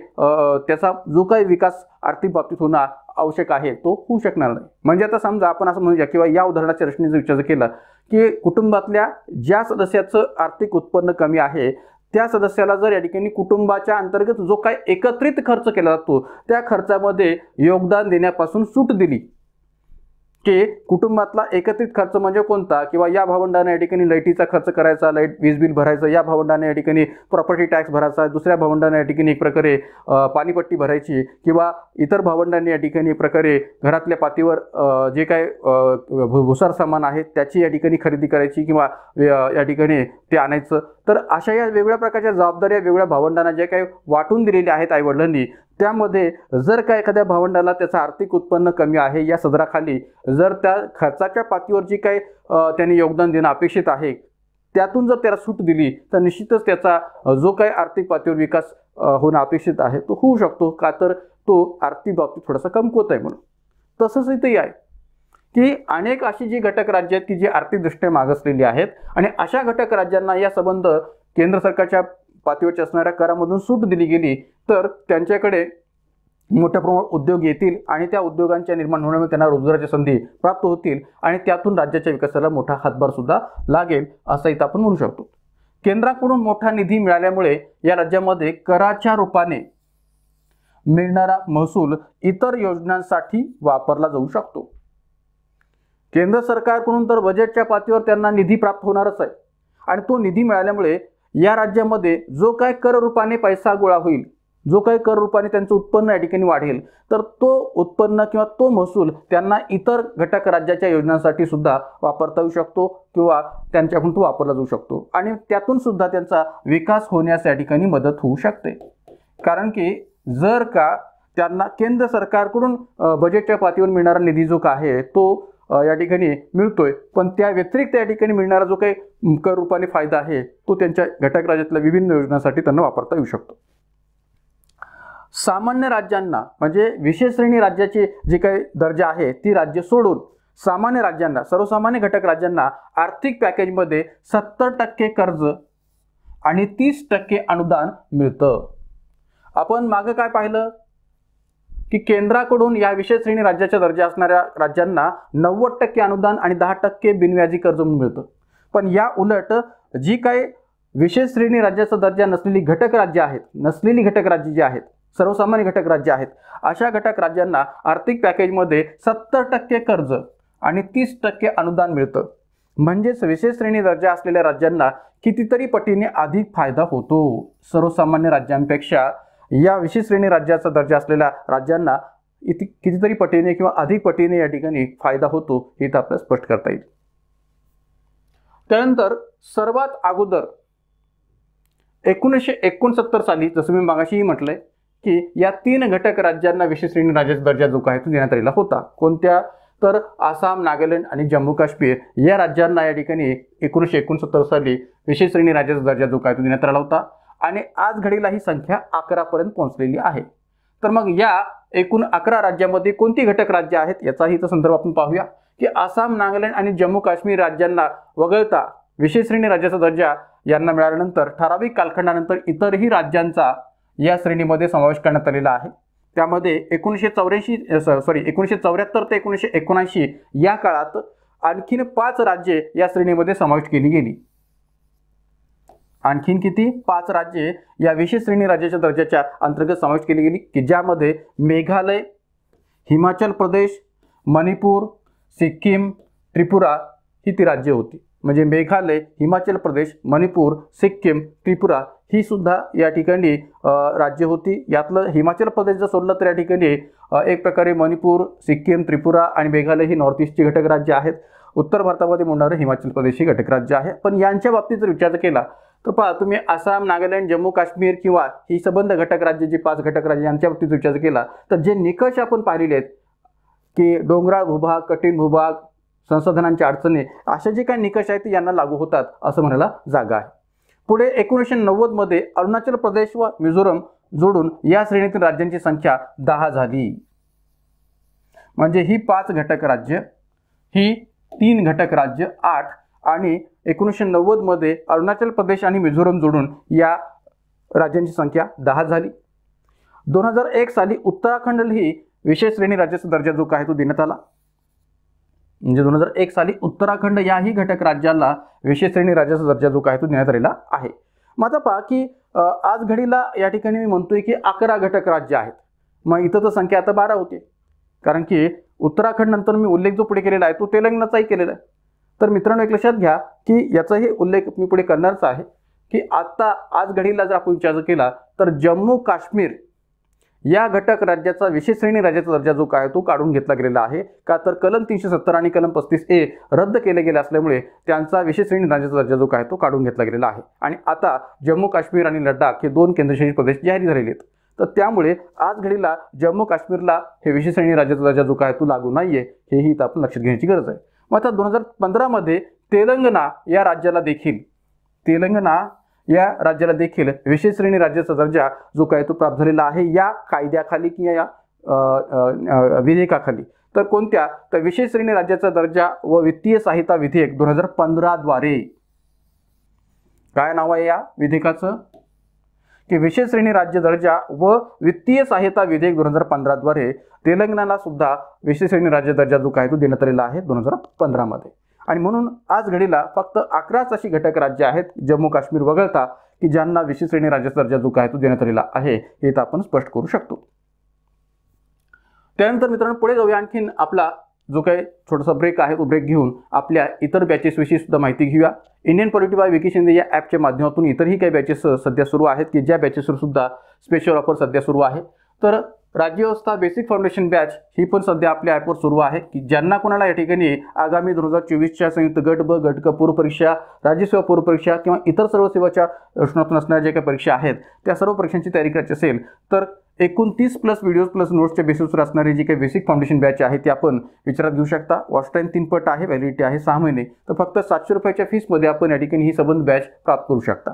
Speaker 1: त्याचा जो काही विकास आर्थिक बाबतीत होणार आवश्यक आहे तो होऊ शकणार नाही म्हणजे आता समजा आपण असं म्हणूया किंवा या उदाहरणाच्या रचनेचा विचार केला की कुटुंबातल्या ज्या सदस्याचं आर्थिक उत्पन्न कमी आहे त्या सदस्याला जर या ठिकाणी कुटुंबाच्या अंतर्गत जो काही एकत्रित खर्च केला जातो त्या खर्चामध्ये योगदान देण्यापासून सूट दिली की कुटुंबातला एकत्रित खर्च म्हणजे कोणता किंवा या भावंडाने या ठिकाणी लाईटीचा खर्च करायचा लाईट वीज बिल भरायचं या भावंडाने या ठिकाणी प्रॉपर्टी टॅक्स भरायचा दुसऱ्या भावंडाने या ठिकाणी एक प्रकारे पाणीपट्टी भरायची किंवा इतर भावंडांनी या ठिकाणी प्रकारे घरातल्या पातीवर जे काय भुसार सामान आहे त्याची या ठिकाणी खरेदी करायची किंवा या ठिकाणी ते आणायचं तर अशा या वेगळ्या प्रकारच्या जबाबदाऱ्या वेगळ्या भावंडांना ज्या काही वाटून दिलेल्या आहेत आईवडिलांनी त्यामध्ये जर का एखाद्या भावंडाला त्याचं आर्थिक उत्पन्न कमी आहे या सदराखाली जर त्या खर्चाच्या पातळीवर जी काही त्याने योगदान देणं अपेक्षित आहे त्यातून जर त्याला सूट दिली तर निश्चितच त्याचा जो काही आर्थिक पातळीवर विकास होणं अपेक्षित आहे तो होऊ शकतो का तर तो आर्थिक बाबतीत थोडासा कमकुवत आहे म्हणून तसंच इथे आहे की अनेक अशी जी घटक राज्य आहेत की जी आर्थिकदृष्ट्या मागसलेली आहेत आणि अशा घटक राज्यांना या संबंध केंद्र सरकारच्या पातळीवरच्या असणाऱ्या करामधून सूट दिली गेली तर त्यांच्याकडे मोठ्या प्रमाणात उद्योग येतील आणि त्या उद्योगांच्या निर्माण होण्यामुळे त्यांना रोजगाराच्या संधी प्राप्त होतील आणि त्यातून राज्याच्या विकासाला मोठा हातभारसुद्धा लागेल असं इथं आपण म्हणू शकतो केंद्राकडून मोठा निधी मिळाल्यामुळे या राज्यामध्ये कराच्या रूपाने मिळणारा महसूल इतर योजनांसाठी वापरला जाऊ शकतो केंद्र सरकारकडून तर बजेटच्या पातळीवर त्यांना निधी प्राप्त होणारच आहे आणि तो निधी मिळाल्यामुळे या राज्यामध्ये जो काय कर रूपाने पैसा गोळा होईल जो काही कर रूपाने त्यांचं उत्पन्न या ठिकाणी वाढेल तर तो उत्पन्न किंवा तो महसूल त्यांना इतर घटक राज्याच्या योजनांसाठी सुद्धा वापरता येऊ शकतो किंवा त्यांच्याकडून तो वापरला जाऊ शकतो आणि त्यातून सुद्धा त्यांचा विकास होण्यास या ठिकाणी मदत होऊ शकते कारण की जर का त्यांना केंद्र सरकारकडून बजेटच्या पातळीवर मिळणारा निधी जो का आहे तो या ठिकाणी मिळतोय पण त्या व्यतिरिक्त या ठिकाणी मिळणारा जो काही कर रूपाने फायदा आहे तो त्यांच्या घटक राज्यातल्या विभिन्न योजनांसाठी त्यांना वापरता येऊ शकतो सामान्य राज्यांना म्हणजे विशेष श्रेणी राज्याची जी काही दर्जा आहे ती राज्य सोडून सामान्य राज्यांना सर्वसामान्य घटक राज्यांना आर्थिक पॅकेजमध्ये सत्तर टक्के कर्ज आणि तीस टक्के अनुदान मिळतं आपण मागं काय पाहिलं की केंद्राकडून या विशेष श्रेणी राज्याच्या दर्जा असणाऱ्या राज्यांना नव्वद टक्के अनुदान आणि दहा टक्के बिनव्याजी कर्ज म्हणून मिळतं पण या उलट जी काही विशेष श्रेणी राज्याचा दर्जा नसलेली घटक राज्य आहेत नसलेली घटक राज्य जी आहेत सर्वसामान्य घटक राज्य आहेत अशा घटक राज्यांना आर्थिक पॅकेजमध्ये सत्तर टक्के कर्ज आणि तीस टक्के अनुदान मिळतं म्हणजेच विशेष श्रेणी दर्जा असलेल्या राज्यांना कितीतरी पटीने अधिक फायदा होतो सर्वसामान्य राज्यांपेक्षा या विशेष श्रेणी राज्याचा दर्जा असलेल्या राज्यांना इति कितीतरी पटीने किंवा अधिक पटीने या ठिकाणी फायदा होतो हे तर आपल्याला स्पष्ट करता येईल त्यानंतर सर्वात अगोदर एकोणीसशे एकोणसत्तर साली जसं मी मागाशीही म्हटलंय की या तीन घटक राज्यांना विशेष श्रेणी राज्याचा दर्जा जो काय देण्यात आलेला होता कोणत्या तर आसाम नागालँड आणि जम्मू काश्मीर या राज्यांना या ठिकाणी एकोणीसशे एकोणसत्तर साली विशेष श्रेणी राज्याचा दर्जा जो काय देण्यात आला होता आणि आज घडीला ही संख्या अकरापर्यंत पोहोचलेली आहे तर मग या एकूण अकरा राज्यामध्ये कोणती घटक राज्य आहेत याचाही तर संदर्भ आपण पाहूया की आसाम नागालँड आणि जम्मू काश्मीर राज्यांना वगळता विशेष श्रेणी राज्याचा दर्जा यांना मिळाल्यानंतर ठराविक कालखंडानंतर इतरही राज्यांचा या श्रेणीमध्ये समावेश करण्यात आलेला आहे त्यामध्ये एकोणीसशे चौऱ्याऐंशी सॉरी एकोणीसशे चौऱ्याहत्तर ते एकोणीसशे एकोणऐंशी या काळात आणखीन पाच राज्ये या श्रेणीमध्ये समाविष्ट केली गेली आणखीन किती पाच राज्ये या विशेष श्रेणी राज्याच्या दर्जाच्या अंतर्गत समाविष्ट केली गेली की ज्यामध्ये मेघालय हिमाचल प्रदेश मणिपूर सिक्कीम त्रिपुरा ही ती राज्ये होती म्हणजे मेघालय हिमाचल प्रदेश मणिपूर सिक्कीम त्रिपुरा ही सुद्धा या ठिकाणी राज्य होती यातलं हिमाचल प्रदेश जर सोडलं तर या ठिकाणी एक प्रकारे मणिपूर सिक्कीम त्रिपुरा आणि मेघालय ही नॉर्थ ईस्टची घटक राज्य आहेत उत्तर भारतामध्ये मोडणारं हिमाचल प्रदेश ही घटक राज्य आहे पण यांच्या बाबतीत जर विचार केला तर पहा तुम्ही आसाम नागालँड जम्मू काश्मीर किंवा ही संबंध घटक राज्य जी पाच घटक राज्य यांच्या बाबतीत विचार केला तर जे निकष आपण पाहिलेले आहेत की डोंगराळ भूभाग कठीण भूभाग संसाधनांच्या अडचणी अशा जे काही निकष आहेत ते यांना लागू होतात असं म्हणायला जागा आहे पुढे एकोणीसशे नव्वदमध्ये अरुणाचल प्रदेश व मिझोरम जोडून या श्रेणीतील राज्यांची संख्या दहा झाली म्हणजे ही पाच घटक राज्य ही तीन घटक राज्य आठ आणि एकोणीसशे नव्वदमध्ये अरुणाचल प्रदेश आणि मिझोरम जोडून या राज्यांची संख्या दहा झाली दोन हजार एक साली उत्तराखंड ही विशेष श्रेणी राज्याचा दर्जा जो काय तो देण्यात आला म्हणजे दोन हजार एक साली उत्तराखंड याही घटक राज्याला विशेष श्रेणी राज्याचा दर्जा जो काय तो देण्यात आलेला आहे मग आता पहा की आज घडीला या ठिकाणी मी म्हणतोय की अकरा घटक राज्य आहेत मग इथं तर संख्या आता बारा होते कारण की उत्तराखंड नंतर मी उल्लेख जो पुढे केलेला आहे तो तेलंगणाचाही केलेला आहे तर मित्रांनो एक लक्षात घ्या की याचाही उल्लेख मी पुढे करणारच आहे की आत्ता आज घडीला जर आपण विचार केला तर जम्मू काश्मीर या घटक राज्याचा विशेष श्रेणी राज्याचा दर्जा जो काय तो काढून घेतला गेलेला आहे का तर कलम तीनशे सत्तर आणि कलम पस्तीस ए रद्द केले गेले असल्यामुळे त्यांचा विशेष श्रेणी राज्याचा दर्जा जो काय तो काढून घेतला गेलेला आहे आणि आता जम्मू काश्मीर आणि लडाख हे दोन केंद्रशासित प्रदेश जाहीर झालेले आहेत तर त्यामुळे आज घडीला जम्मू काश्मीरला हे विशेष श्रेणी राज्याचा दर्जा जो काय तो लागू नाही आहे हेही आपण लक्षात घेण्याची गरज आहे मग आता दोन हजार पंधरामध्ये तेलंगणा या राज्याला देखील तेलंगणा या राज्याला देखील विशेष श्रेणी राज्याचा दर्जा जो काय तो प्राप्त झालेला आहे या कायद्याखाली किंवा या विधेयकाखाली तर कोणत्या तर विशेष श्रेणी राज्याचा दर्जा व वित्तीय सहायता विधेयक दोन हजार पंधराद्वारे काय नाव आहे या विधेयकाचं की विशेष श्रेणी राज्य दर्जा व वित्तीय सहायता विधेयक दोन हजार पंधराद्वारे तेलंगणाला सुद्धा विशेष श्रेणी राज्य दर्जा जो काय तो देण्यात आलेला आहे दोन हजार पंधरामध्ये आणि म्हणून आज घडीला फक्त अकराच अशी घटक राज्य आहेत जम्मू काश्मीर वगळता की ज्यांना विशेष श्रेणी राज्य दर्जा जो काय तो देण्यात आलेला आहे हे तर आपण स्पष्ट करू शकतो त्यानंतर मित्रांनो पुढे जाऊया आणखीन आपला जो काही छोटासा ब्रेक आहे तो ब्रेक घेऊन आपल्या इतर बॅचेसविषयी सुद्धा माहिती घेऊया Indian polity by Vicky Shinde या ॲपच्या माध्यमातून इतरही काही बॅचेस सध्या सुरू आहेत की ज्या बॅचेसवर सुद्धा स्पेशल ऑफर सध्या सुरू आहे तर राज्यव्यवस्था बेसिक फाउंडेशन बॅच ही पण सध्या आपल्या ॲपवर सुरू आहे की ज्यांना कोणाला या ठिकाणी आगामी दोन हजार चोवीसच्या संयुक्त गट ब गट क पूर्व परीक्षा राज्यसेवा पूर्व परीक्षा किंवा इतर सर्व सेवाच्या दर्शनातून असणाऱ्या ज्या काही परीक्षा आहेत त्या सर्व परीक्षांची तयारी करायची असेल तर एकोणतीस प्लस व्हिडिओज प्लस नोट्सच्या बेसिसवर असणारी जी काही बेसिक फाउंडेशन बॅच आहे ती आपण विचारात घेऊ शकता वॉस्टाईन टाईम तीन पट आहे व्हॅलिडिटी आहे सहा महिने तर फक्त सातशे रुपयाच्या फीसमध्ये आपण या ठिकाणी ही संबंध बॅच प्राप्त करू शकता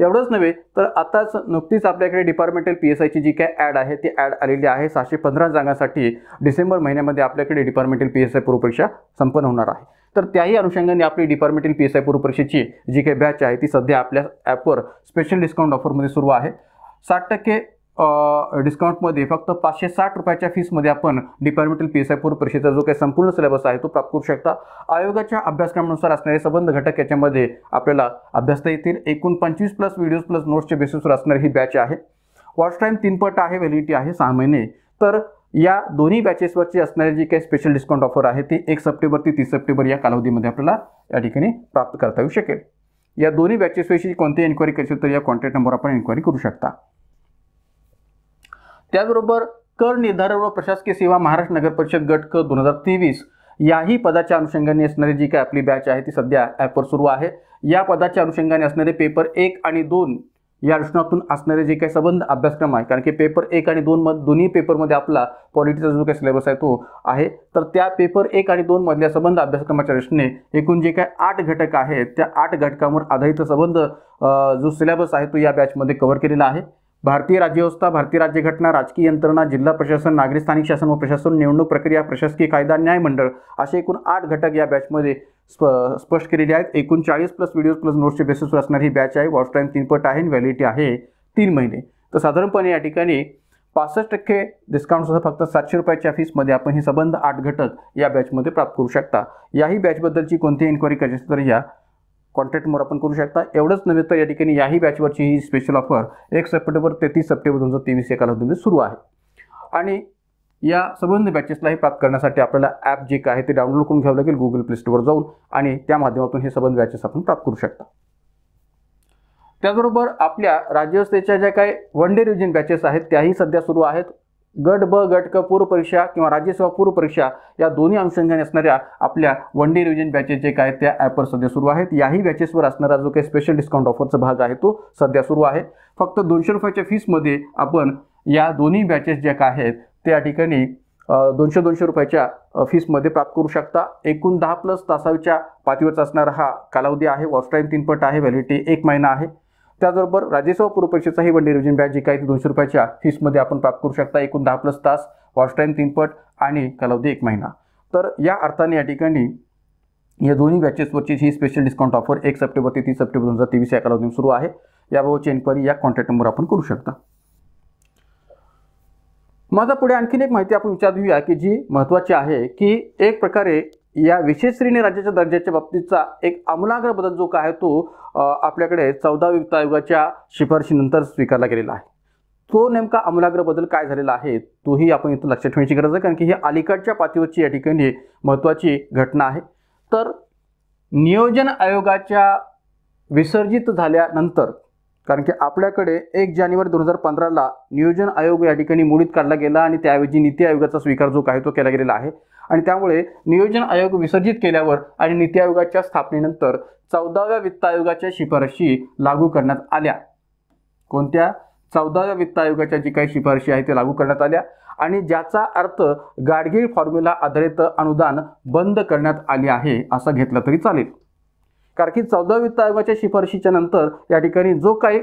Speaker 1: एवढंच नव्हे तर आताच नुकतीच आपल्याकडे डिपार्टमेंटल पी एस आयची जी काय ॲड आहे ती ॲड आलेली आहे सहाशे पंधरा जागांसाठी डिसेंबर महिन्यामध्ये आपल्याकडे डिपार्टमेंटल पी एस आय पूर्वपरीक्षा संपन्न होणार आहे तर त्याही अनुषंगाने आपली डिपार्टमेंटल पी एस आय पूर्वपरीक्षेची जी काही बॅच आहे ती सध्या आपल्या ॲपवर स्पेशल डिस्काउंट ऑफरमध्ये सुरू आहे साठ टक्के डिस्काउंटमध्ये फक्त पाचशे साठ रुपयाच्या फीसमध्ये आपण डिपार्टमेंटल पी एस आय पूर्व परीक्षेचा जो काही संपूर्ण सिलेबस आहे तो प्राप्त करू शकता आयोगाच्या अभ्यासक्रमानुसार असणारे संबंध घटक याच्यामध्ये आपल्याला अभ्यासता येतील एकूण पंचवीस प्लस व्हिडिओज प्लस नोट्सच्या बेसिसवर असणारी ही बॅच आहे वॉच टाईम तीनपट पट आहे व्हॅलिडिटी आहे सहा महिने तर या दोन्ही बॅचेसवरची असणारी जी काही स्पेशल डिस्काउंट ऑफर आहे ती एक सप्टेंबर ते तीस सप्टेंबर या कालावधीमध्ये आपल्याला या ठिकाणी प्राप्त करता येऊ शकेल या दोन्ही बॅचेसविषयी कोणती एन्क्वायरी करायची तर या कॉन्टॅक्ट नंबर आपण एन्क्वायरी करू शकता त्याचबरोबर कर निर्धारण व प्रशासकीय सेवा महाराष्ट्र नगर परिषद गट क दोन हजार तेवीस याही पदाच्या अनुषंगाने असणारी जी काय आपली बॅच आहे ती सध्या ॲपवर सुरू आहे या पदाच्या अनुषंगाने असणारे पेपर एक आणि दोन या दृष्णातून असणारे जे काही संबंध अभ्यासक्रम आहे कारण की पेपर एक आणि दोन मध दोन्ही पेपरमध्ये आपला पॉलिटीचा जो काही सिलेबस आहे तो आहे तर त्या पेपर एक आणि दोन मधल्या संबंध अभ्यासक्रमाच्या दृष्टीने एकूण जे काही आठ घटक आहेत त्या आठ घटकांवर आधारित संबंध जो सिलेबस आहे तो या बॅचमध्ये कव्हर केलेला आहे भारतीय राज्यव्यवस्था भारतीय राज्यघटना राजकीय यंत्रणा जिल्हा प्रशासन नागरी स्थानिक शासन व प्रशासन निवडणूक प्रक्रिया प्रशासकीय कायदा न्यायमंडळ असे एकूण आठ घटक या बॅचमध्ये स्प स्पष्ट केलेले आहेत एकूण चाळीस प्लस व्हिडिओज प्लस नोट्सच्या बेसिसवर असणारी ही बॅच आहे वॉच टाईम तीनपट आहे व्हॅलिडिटी आहे तीन महिने तर साधारणपणे या ठिकाणी पासष्ट टक्के डिस्काउंटसुद्धा फक्त सातशे रुपयाच्या फीसमध्ये आपण हे संबंध आठ घटक या बॅचमध्ये प्राप्त करू शकता याही बॅचबद्दलची कोणतीही इन्क्वायरी करायची तर या कॉन्ट्रॅक्टमोर आपण करू शकता एवढंच नव्हे तर या ठिकाणी याही बॅचवरची ही स्पेशल ऑफर एक सप्टेंबर ते तीस सप्टेंबर दोन हजार तेवीस या कालावधीमध्ये सुरू आहे आणि या संबंधित बॅचेसलाही प्राप्त करण्यासाठी आपल्याला ॲप जे काय आहे ते डाउनलोड करून घ्यावं लागेल गुगल प्ले स्टोअरवर जाऊन आणि त्या माध्यमातून हे संबंध बॅचेस आपण प्राप्त करू शकता त्याचबरोबर आपल्या राज्यव्यवस्थेच्या ज्या काही वन डे रिव्हिजन बॅचेस आहेत त्याही सध्या सुरू आहेत गट ब गट क पूर्व परीक्षा किंवा राज्यसेवा पूर्व परीक्षा या दोन्ही अनुषंगाने असणाऱ्या आपल्या वन डे रिव्हिजन बॅचेस जे काय त्या ॲपवर सध्या सुरू आहेत याही बॅचेसवर असणारा जो काही स्पेशल डिस्काउंट ऑफरचा भाग आहे तो सध्या सुरू आहे फक्त दोनशे रुपयाच्या फीसमध्ये आपण या दोन्ही बॅचेस ज्या काय आहेत त्या ठिकाणी दोनशे दोनशे रुपयाच्या फीसमध्ये प्राप्त करू शकता एकूण दहा प्लस तासाच्या पातळीवरचा असणारा हा कालावधी आहे वॉच तीनपट आहे व्हॅलिडिटी एक महिना आहे त्याचबरोबर राज्यसेवा पूर्व ही वन डे रिव्हिजन बॅच जी काय ती दोनशे रुपयाच्या फीसमध्ये आपण प्राप्त करू शकता एकूण दहा प्लस तास वॉच टाईम तीनपट आणि कालावधी एक महिना तर या अर्थाने या ठिकाणी या दोन्ही बॅचेसवरची ही स्पेशल डिस्काउंट ऑफर एक सप्टेंबर ते तीस सप्टेंबर दोन हजार तेवीस या कालावधीत सुरू आहे याबाबतची एन्क्वायरी या कॉन्टॅक्ट नंबर आपण करू शकता माझा पुढे आणखीन एक माहिती आपण विचारूया की जी महत्त्वाची आहे की एक प्रकारे या विशेष श्रेणी राज्याच्या दर्जाच्या बाबतीतचा एक आमूलाग्र बदल जो काय तो आपल्याकडे चौदा वित्त आयोगाच्या शिफारशीनंतर स्वीकारला गेलेला आहे तो नेमका अमूलाग्र बदल काय झालेला आहे तोही आपण इथं लक्षात ठेवण्याची गरज आहे कारण की ही अलीकडच्या पातळीवरची या ठिकाणी महत्त्वाची घटना आहे तर नियोजन आयोगाच्या विसर्जित झाल्यानंतर कारण की आपल्याकडे एक जानेवारी दोन हजार पंधराला नियोजन आयोग या ठिकाणी मोडीत काढला गेला आणि त्याऐवजी नीती आयोगाचा स्वीकार जो काय तो केला गेलेला आहे आणि त्यामुळे नियोजन आयोग विसर्जित केल्यावर आणि नीती आयोगाच्या स्थापनेनंतर चौदाव्या वित्त आयोगाच्या शिफारशी लागू करण्यात आल्या कोणत्या चौदाव्या वित्त आयोगाच्या जी काही शिफारशी आहे ते लागू करण्यात आल्या आणि ज्याचा अर्थ गाडगीळ फॉर्म्युला आधारित अनुदान बंद करण्यात आले आहे असं घेतलं तरी चालेल कारण की चौदाव्या वित्त आयोगाच्या शिफारशीच्या नंतर या ठिकाणी जो काही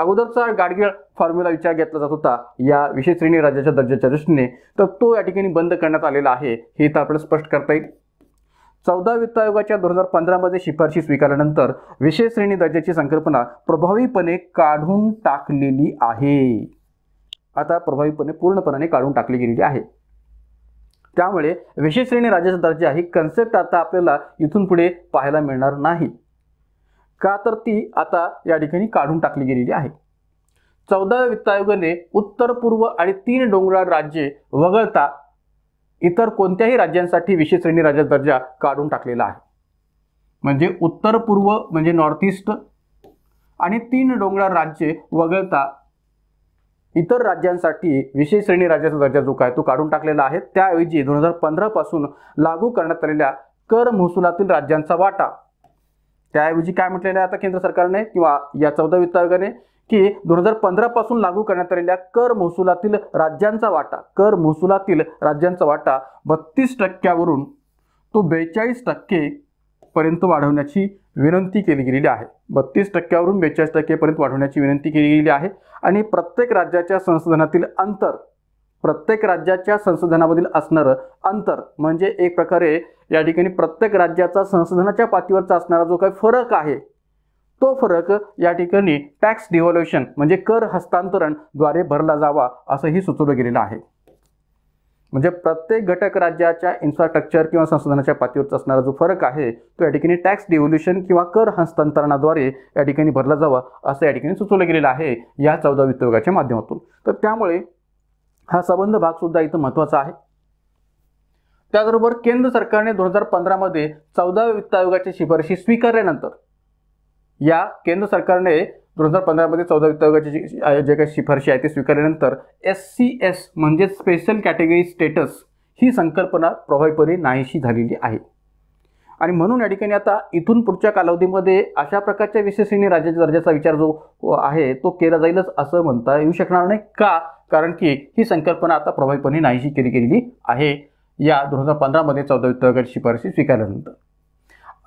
Speaker 1: अगोदरचा गाडगीळ फॉर्म्युला विचार घेतला जात होता या विशेष श्रेणी राज्याच्या दर्जाच्या दृष्टीने तर तो या ठिकाणी बंद करण्यात आलेला आहे हे तर आपल्याला स्पष्ट करता येईल चौदा वित्त आयोगाच्या दोन हजार पंधरामध्ये शिफारशी स्वीकारल्यानंतर विशेष श्रेणी दर्जाची संकल्पना प्रभावीपणे काढून टाकलेली आहे आता प्रभावीपणे पूर्णपणाने काढून टाकली गेलेली आहे त्यामुळे विशेष श्रेणी राज्याचा दर्जा ही कन्सेप्ट आता आपल्याला इथून पुढे पाहायला मिळणार नाही का तर ती आता या ठिकाणी काढून टाकली गेलेली आहे चौदाव्या वित्त आयोगाने उत्तर पूर्व आणि तीन डोंगराळ राज्ये वगळता इतर कोणत्याही राज्यांसाठी विशेष श्रेणी राज्याचा दर्जा काढून टाकलेला आहे म्हणजे उत्तर पूर्व म्हणजे नॉर्थ ईस्ट आणि तीन डोंगराळ राज्ये वगळता इतर राज्यांसाठी विशेष श्रेणी राज्याचा दर्जा जो काय तो काढून टाकलेला आहे त्याऐवजी दोन हजार पंधरापासून लागू करण्यात आलेल्या कर महसुलातील राज्यांचा वाटा त्याऐवजी काय म्हटलेलं आहे आता केंद्र सरकारने किंवा या चौदा वित्त आयोगाने की दोन हजार पंधरापासून लागू करण्यात आलेल्या कर महसुलातील राज्यांचा वाटा कर महसुलातील राज्यांचा वाटा बत्तीस टक्क्यावरून तो बेचाळीस टक्के पर्यंत वाढवण्याची विनंती केली गेलेली आहे बत्तीस टक्क्यावरून बेचाळीस टक्केपर्यंत वाढवण्याची विनंती केली गेलेली आहे आणि प्रत्येक राज्याच्या संशोधनातील अंतर प्रत्येक राज्याच्या संशोधनामधील असणारं अंतर म्हणजे एक प्रकारे या ठिकाणी प्रत्येक राज्याचा संशोधनाच्या पातळीवरचा असणारा जो काही फरक आहे तो फरक या ठिकाणी टॅक्स डिव्हॉल्युशन म्हणजे कर हस्तांतरणद्वारे भरला जावा असंही सुचवलं गेलेलं आहे म्हणजे प्रत्येक घटक राज्याच्या इन्फ्रास्ट्रक्चर किंवा संशोधनाच्या पातळीवरचा असणारा जो फरक आहे तो या ठिकाणी टॅक्स डिव्होल्युशन किंवा कर हस्तांतरणाद्वारे या ठिकाणी भरला जावा असं या ठिकाणी सुचवलं गेलेलं आहे या चौदा वित्त माध्यमातून तर त्यामुळे हा संबंध भागसुद्धा इथं महत्त्वाचा आहे त्याचबरोबर केंद्र सरकारने दोन हजार पंधरामध्ये चौदाव्या वित्त आयोगाच्या शिफारशी स्वीकारल्यानंतर या केंद्र सरकारने दोन हजार पंधरामध्ये चौदा वित्त आयोगाची जे काही शिफारशी आहे ती स्वीकारल्यानंतर एस सी एस म्हणजे स्पेशल कॅटेगरी स्टेटस ही संकल्पना प्रभावीपणे नाहीशी झालेली आहे आणि म्हणून या ठिकाणी आता इथून पुढच्या कालावधीमध्ये अशा प्रकारच्या श्रेणी राज्याच्या दर्जाचा विचार जो आहे तो केला जाईलच असं म्हणता येऊ शकणार नाही का कारण की ही संकल्पना आता प्रभावीपणे नाहीशी केली गेलेली आहे या दोन हजार पंधरामध्ये चौदा वित्त शिफारशी स्वीकारल्यानंतर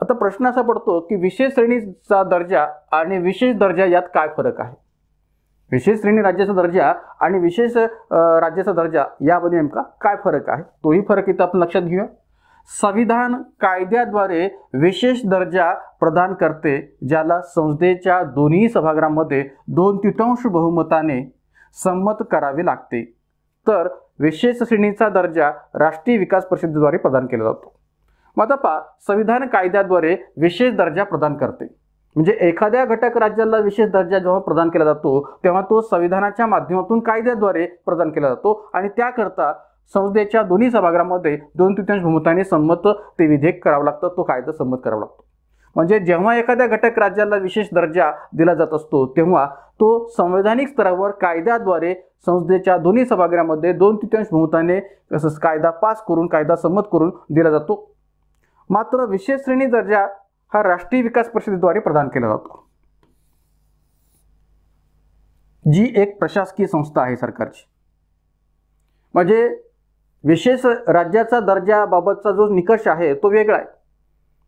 Speaker 1: आता प्रश्न असा पडतो की विशेष श्रेणीचा दर्जा आणि विशेष दर्जा यात काय फरक आहे विशेष श्रेणी राज्याचा दर्जा आणि विशेष राज्याचा दर्जा यामध्ये नेमका काय फरक आहे तोही फरक इथं आपण लक्षात घेऊया संविधान कायद्याद्वारे विशेष दर्जा प्रदान करते ज्याला संसदेच्या दोन्ही सभागृहामध्ये दोन तृतीयांश बहुमताने संमत करावे लागते तर विशेष श्रेणीचा दर्जा राष्ट्रीय विकास परिषदेद्वारे प्रदान केला जातो मग आता संविधान कायद्याद्वारे विशेष दर्जा प्रदान करते म्हणजे एखाद्या घटक राज्याला विशेष दर्जा जेव्हा प्रदान केला जातो तेव्हा तो संविधानाच्या माध्यमातून कायद्याद्वारे प्रदान केला जातो आणि त्याकरता संसदेच्या दोन्ही सभागृहामध्ये दोन तृतीयांश बहुमताने संमत ते विधेयक करावं लागतं तो कायदा संमत करावा लागतो म्हणजे जेव्हा एखाद्या घटक राज्याला विशेष दर्जा दिला जात असतो तेव्हा तो संवैधानिक स्तरावर कायद्याद्वारे संसदेच्या दोन्ही सभागृहामध्ये दोन तृतीयांश बहुमताने तसंच कायदा पास करून कायदा संमत करून दिला जातो मात्र विशेष श्रेणी दर्जा हा राष्ट्रीय विकास परिषदेद्वारे प्रदान केला जातो जी एक प्रशासकीय संस्था आहे सरकारची म्हणजे विशेष राज्याचा दर्जाबाबतचा जो निकष आहे तो वेगळा आहे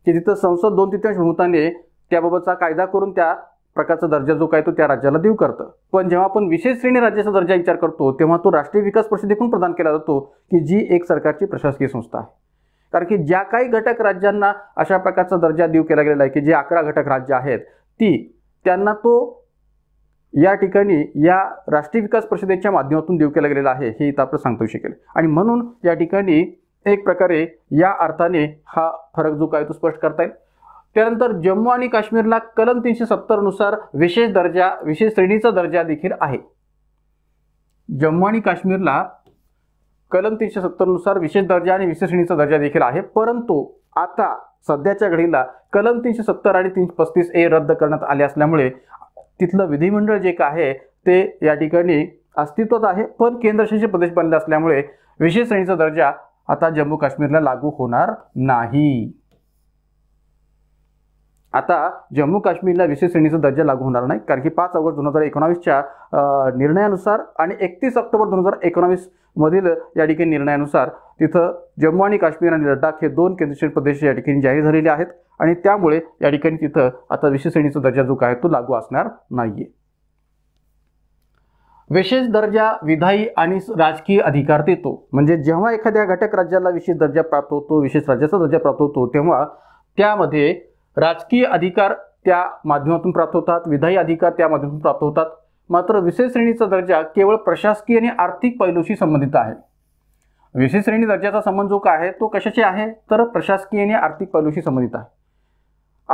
Speaker 1: की तिथं संसद दोन तृतीयांश बहुमताने त्याबाबतचा कायदा करून त्या प्रकारचा दर्जा जो काय तो त्या राज्याला देऊ करतं पण जेव्हा आपण विशेष श्रेणी राज्याचा दर्जा विचार करतो तेव्हा तो राष्ट्रीय विकास परिषदेकडून प्रदान केला जातो की जी एक सरकारची प्रशासकीय संस्था आहे कारण की ज्या काही घटक राज्यांना अशा प्रकारचा दर्जा देऊ केला गेलेला आहे की जे अकरा घटक राज्य आहेत ती त्यांना तो या ठिकाणी या राष्ट्रीय विकास परिषदेच्या माध्यमातून देऊ केला गेलेला आहे हे इथं आपण सांगता येऊ शकेल आणि म्हणून या ठिकाणी एक प्रकारे या अर्थाने हा फरक जो काय तो स्पष्ट करता येईल त्यानंतर जम्मू आणि काश्मीरला कलम तीनशे सत्तरनुसार विशेष दर्जा विशेष श्रेणीचा दर्जा देखील आहे जम्मू आणि काश्मीरला कलम तीनशे सत्तरनुसार विशेष दर्जा आणि विशेष श्रेणीचा दर्जा देखील आहे परंतु आता सध्याच्या घडीला कलम तीनशे सत्तर आणि तीनशे पस्तीस ए रद्द करण्यात आले असल्यामुळे तिथलं विधिमंडळ जे काय आहे ते या ठिकाणी अस्तित्वात आहे पण केंद्रशासित प्रदेश बनले असल्यामुळे विशेष श्रेणीचा दर्जा आता जम्मू काश्मीरला लागू होणार नाही आता जम्मू काश्मीरला विशेष श्रेणीचा दर्जा लागू होणार नाही कारण की पाच ऑगस्ट दोन हजार एकोणावीसच्या निर्णयानुसार आणि एकतीस ऑक्टोबर दोन हजार एकोणावीस मधील या ठिकाणी निर्णयानुसार तिथं जम्मू आणि काश्मीर आणि लडाख हे दोन केंद्रशासित प्रदेश या ठिकाणी जाहीर झालेले आहेत आणि त्यामुळे या ठिकाणी तिथं आता विशेष श्रेणीचा दर्जा जो काय तो लागू असणार नाहीये विशेष दर्जा विधायी आणि राजकीय अधिकार देतो म्हणजे जेव्हा एखाद्या घटक राज्याला विशेष दर्जा प्राप्त होतो विशेष राज्याचा दर्जा प्राप्त होतो तेव्हा त्यामध्ये राजकीय अधिकार त्या माध्यमातून प्राप्त होतात विधायी अधिकार त्या माध्यमातून प्राप्त होतात मात्र विशेष श्रेणीचा दर्जा केवळ प्रशासकीय आणि आर्थिक पैलूशी संबंधित आहे विशेष श्रेणी दर्जाचा संबंध जो काय आहे तो कशाशी आहे तर प्रशासकीय आणि आर्थिक पैलूशी संबंधित आहे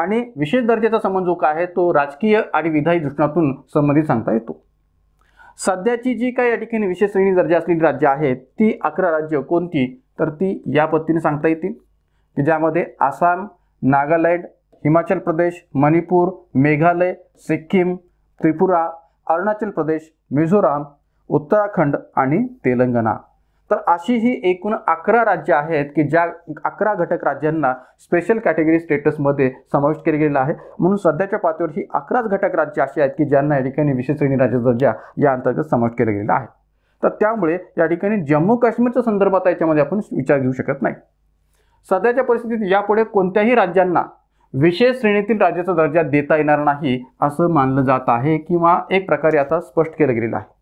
Speaker 1: आणि विशेष दर्जाचा संबंध जो काय आहे तो राजकीय आणि विधायी दृष्टीतून संबंधित सांगता येतो सध्याची जी काही या ठिकाणी विशेष श्रेणी दर्जा असलेली राज्य आहेत ती अकरा राज्य कोणती तर ती या पद्धतीने सांगता येतील की ज्यामध्ये आसाम नागालँड हिमाचल प्रदेश मणिपूर मेघालय सिक्कीम त्रिपुरा अरुणाचल प्रदेश मिझोराम उत्तराखंड आणि तेलंगणा तर अशी ही एकूण अकरा राज्य आहेत की ज्या अकरा घटक राज्यांना स्पेशल कॅटेगरी स्टेटसमध्ये समाविष्ट केले गेलेला आहे म्हणून सध्याच्या पातळीवर ही अकराच घटक राज्य अशी आहेत की ज्यांना या ठिकाणी विशेष श्रेणी राज्य दर्जा या अंतर्गत समाविष्ट केला गेलेला आहे तर त्यामुळे या ठिकाणी जम्मू काश्मीरच्या संदर्भात याच्यामध्ये आपण विचार घेऊ शकत नाही सध्याच्या परिस्थितीत यापुढे कोणत्याही राज्यांना विशेष श्रेणीतील राज्याचा दर्जा देता येणार नाही असं मानलं जात आहे किंवा एक प्रकारे आता स्पष्ट केलं गेलेलं आहे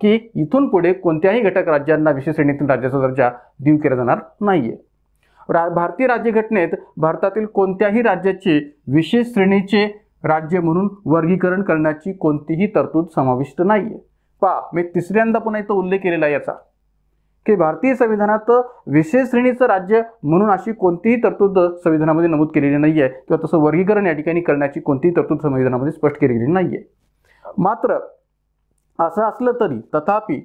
Speaker 1: की इथून पुढे कोणत्याही घटक राज्यांना विशेष श्रेणीतील राज्याचा दर्जा देऊ केला जाणार नाही आहे रा भारतीय राज्यघटनेत भारतातील कोणत्याही राज्याचे विशेष श्रेणीचे राज्य म्हणून वर्गीकरण करण्याची कोणतीही तरतूद समाविष्ट नाही आहे पहा मी तिसऱ्यांदा पुन्हा इथं उल्लेख केलेला आहे याचा की भारतीय संविधानात विशेष श्रेणीचं राज्य म्हणून अशी कोणतीही तरतूद संविधानामध्ये नमूद केलेली नाही आहे किंवा तसं वर्गीकरण या ठिकाणी करण्याची कोणतीही तरतूद संविधानामध्ये स्पष्ट केलेली नाही आहे मात्र असं असलं तरी तथापि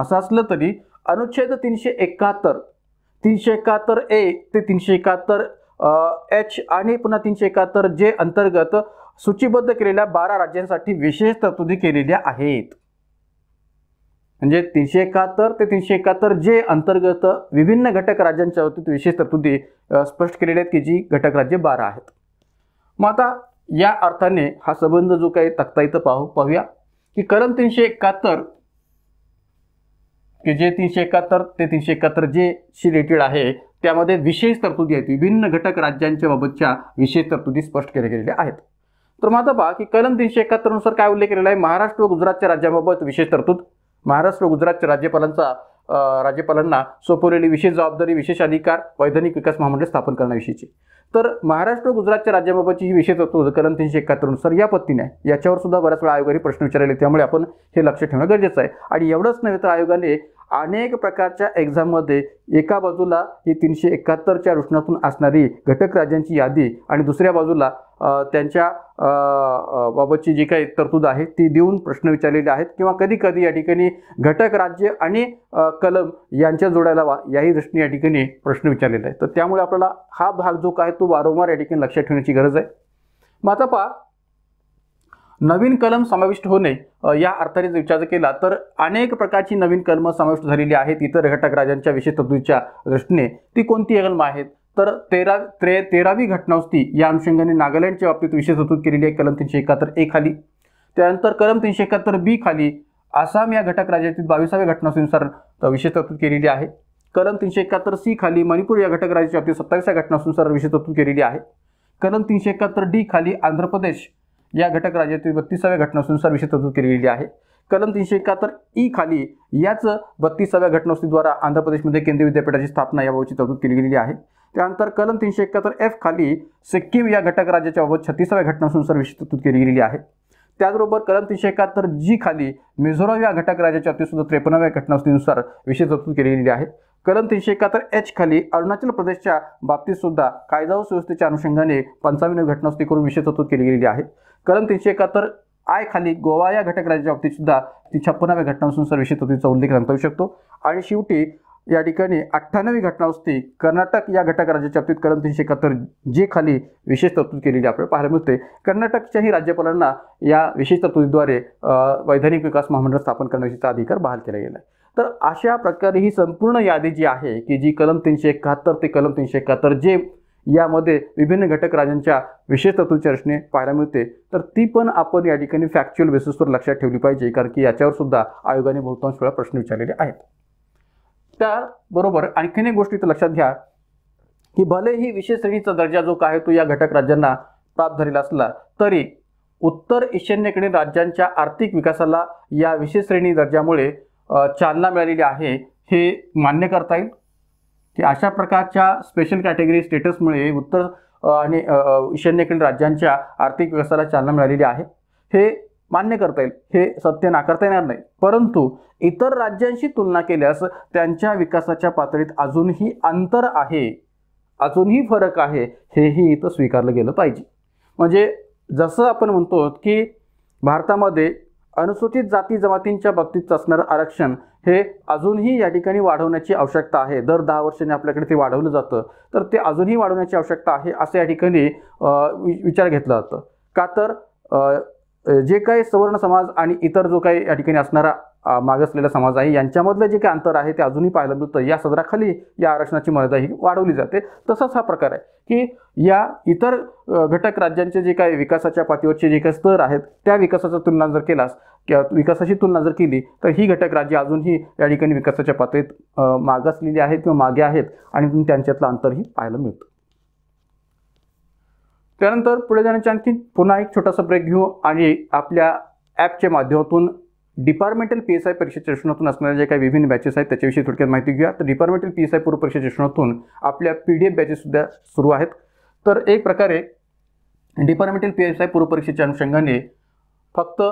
Speaker 1: असं असलं तरी अनुच्छेद तीनशे एकाहत्तर तीनशे एकाहत्तर ए ते तीनशे एकाहत्तर एच आणि पुन्हा तीनशे एकाहत्तर जे अंतर्गत सूचीबद्ध केलेल्या बारा राज्यांसाठी विशेष तरतुदी केलेल्या आहेत म्हणजे तीनशे एकाहत्तर ते तीनशे एकाहत्तर जे अंतर्गत विभिन्न घटक राज्यांच्या बाबतीत विशेष तरतुदी स्पष्ट केलेल्या आहेत की जी घटक राज्य बारा आहेत मग आता या अर्थाने हा संबंध जो काही तक्ता इथं पाहू पाहूया की कलम तीनशे एकाहत्तर की जे तीनशे एकाहत्तर ते तीनशे एकाहत्तर जे शी रिलेटेड आहे त्यामध्ये विशेष तरतुदी आहेत विभिन्न घटक राज्यांच्या बाबतच्या विशेष तरतुदी स्पष्ट केल्या गेलेल्या आहेत तर मग आता पहा की कलम तीनशे एकाहत्तरनुसार काय उल्लेख केलेला आहे महाराष्ट्र व गुजरातच्या राज्याबाबत विशेष तरतूद महाराष्ट्र गुजरातच्या राज्यपालांचा राज्यपालांना सोपवलेली विशेष जबाबदारी विशेष अधिकार वैधानिक विकास महामंडळ स्थापन करण्याविषयीची तर महाराष्ट्र गुजरातच्या राज्याबाबतची ही विशेष तत्व कलम तीनशे एकाहत्तरनुसार या पत्तीने याच्यावर सुद्धा बऱ्याच वेळा आयोगाने प्रश्न विचारले त्यामुळे आपण हे लक्ष ठेवणं गरजेचं आहे आणि एवढंच नव्हे तर आयोगाने अनेक प्रकारच्या एक्झाममध्ये एका बाजूला ही तीनशे एकाहत्तरच्या रुषणातून असणारी घटक राज्यांची यादी आणि दुसऱ्या बाजूला त्यांच्या बाबतची जी काही तरतूद आहे ती देऊन प्रश्न विचारलेले आहेत किंवा कधी कधी या ठिकाणी घटक राज्य आणि कलम यांच्या जोड्याला वा याही दृष्टीने या ठिकाणी प्रश्न विचारलेला आहे तर त्यामुळे आपल्याला हा भाग जो काय तो वारंवार या ठिकाणी लक्षात ठेवण्याची गरज आहे मग आता पहा नवीन कलम समाविष्ट होणे या अर्थाने जर विचार केला तर अनेक प्रकारची नवीन कलमं समाविष्ट झालेली आहेत इतर घटक राज्यांच्या विशेष तत्वीच्या दृष्टीने ती कोणती कलम आहेत तर तेरा त्रे तेरावी घटना होती या अनुषंगाने नागालँडच्या बाबतीत विशेष तरतूद केलेली आहे कलम तीनशे एकाहत्तर ए खाली त्यानंतर कलम तीनशे एकाहत्तर बी खाली आसाम या घटक राज्यातील बावीसाव्या घटनासुनुसार विशेष तरतूद केलेली आहे कलम तीनशे एकाहत्तर सी खाली मणिपूर या घटक राज्याच्या बाबतीत सत्तावीसव्या घटनासुनुसार विशेष तरतूद केलेली आहे कलम तीनशे एकाहत्तर डी खाली आंध्र प्रदेश या घटक राज्यातील बत्तीसाव्या घटनासुनुसार विशेष तरतूद केलेली आहे कलम तीनशे एकाहत्तर ई खाली याच बत्तीसाव्या घटनावस्तीद्वारा आंध्र प्रदेशमध्ये केंद्रीय विद्यापीठाची स्थापना याबाबतची तरतूद केली गेलेली आहे त्यानंतर कलम तीनशे एकाहत्तर एफ खाली सिक्कीम या घटक राज्याच्याबाबत छत्तीसाव्या घटनानुसार विशिष्ट तरतूद केली गेलेली आहे त्याचबरोबर कलम तीनशे एकाहत्तर जी खाली मिझोराम या घटक राज्याच्या अतिसुद्धा त्रेपन्नाव्या घटनानुसार विशेष केली गेलेली आहे कलम तीनशे एकाहत्तर एच खाली अरुणाचल प्रदेशच्या बाबतीत सुद्धा कायदा व सुव्यवस्थेच्या अनुषंगाने पंचावन्न घटनास्थी करून विशेष केली गेलेली आहे कलम तीनशे एकाहत्तर आय खाली गोवा या घटक राज्याच्या बाबतीत सुद्धा ती छप्पनाव्या घटनानुसार विशेष उल्लेख सांगता येऊ शकतो आणि शेवटी या ठिकाणी अठ्ठ्याण्णवी घटनावस्ती कर्नाटक या घटक राज्याच्या बाबतीत कलम तीनशे एकाहत्तर जे खाली विशेष तरतूद केलेली आपल्याला पाहायला मिळते कर्नाटकच्याही राज्यपालांना या विशेष तरतुदीद्वारे वैधानिक विकास महामंडळ स्थापन करण्याचा अधिकार बहाल केला गेला आहे तर अशा प्रकारे ही संपूर्ण यादी जी आहे की जी कलम तीनशे एकाहत्तर ते कलम तीनशे एकाहत्तर जे यामध्ये विभिन्न घटक राज्यांच्या विशेष तत्वच्या रचने पाहायला मिळते तर ती पण आपण या ठिकाणी फॅक्च्युअल बेसिसवर लक्षात ठेवली पाहिजे कारण की याच्यावर सुद्धा आयोगाने बहुतांश वेळा प्रश्न विचारलेले आहेत त्याबरोबर आणखीन एक गोष्ट इथं लक्षात घ्या की भले ही विशेष श्रेणीचा दर्जा जो काय तो या घटक राज्यांना प्राप्त झालेला असला तरी उत्तर ईशान्येकडील राज्यांच्या आर्थिक विकासाला या विशेष श्रेणी दर्जामुळे चालना मिळालेली आहे हे मान्य करता येईल की अशा प्रकारच्या स्पेशल कॅटेगरी स्टेटसमुळे उत्तर आणि ईशान्येकडील राज्यांच्या आर्थिक विकासाला चालना मिळालेली आहे हे मान्य करता येईल हे सत्य नाकारता येणार नाही परंतु इतर राज्यांशी तुलना केल्यास त्यांच्या विकासाच्या पातळीत अजूनही अंतर आहे अजूनही फरक आहे हेही इथं स्वीकारलं गेलं पाहिजे म्हणजे जसं आपण म्हणतो की भारतामध्ये अनुसूचित जाती जमातींच्या बाबतीत असणारं आरक्षण हे अजूनही या ठिकाणी वाढवण्याची आवश्यकता आहे दर दहा वर्षांनी आपल्याकडे ते वाढवलं जातं तर ते अजूनही वाढवण्याची आवश्यकता आहे असं या ठिकाणी विचार घेतला जातं का तर जे काही सवर्ण समाज आणि इतर जो काही या ठिकाणी असणारा मागासलेला समाज आहे यांच्यामधलं जे काही अंतर आहे ते अजूनही पाहायला मिळतं या सदराखाली या आरक्षणाची मर्यादा ही वाढवली जाते तसाच हा प्रकार आहे की या इतर घटक राज्यांचे जे काही विकासाच्या पातळीवरचे जे काही स्तर आहेत त्या विकासाचा तुलना जर केलास किंवा विकासाची तुलना जर केली तर ही घटक राज्य अजूनही या ठिकाणी विकासाच्या पातळीत मागासलेली आहेत किंवा मागे आहेत आणि त्यांच्यातलं अंतरही पाहायला मिळतं त्यानंतर पुढे जाण्याच्या आणखी पुन्हा एक छोटासा ब्रेक घेऊ आणि आपल्या ॲपच्या माध्यमातून डिपार्टमेंटल पी एस आय परीक्षेच्या शिक्षणातून असणाऱ्या जे काही विभिन्न बॅचेस आहेत त्याच्याविषयी थोडक्यात माहिती घेऊया तर डिपार्टमेंटल पी एस आय पूर्व परीक्षेच्या शिक्षणातून आपल्या पी डी एफ बॅचेससुद्धा सुरू आहेत तर एक प्रकारे डिपार्टमेंटल पी एस आय पूर्व परीक्षेच्या अनुषंगाने फक्त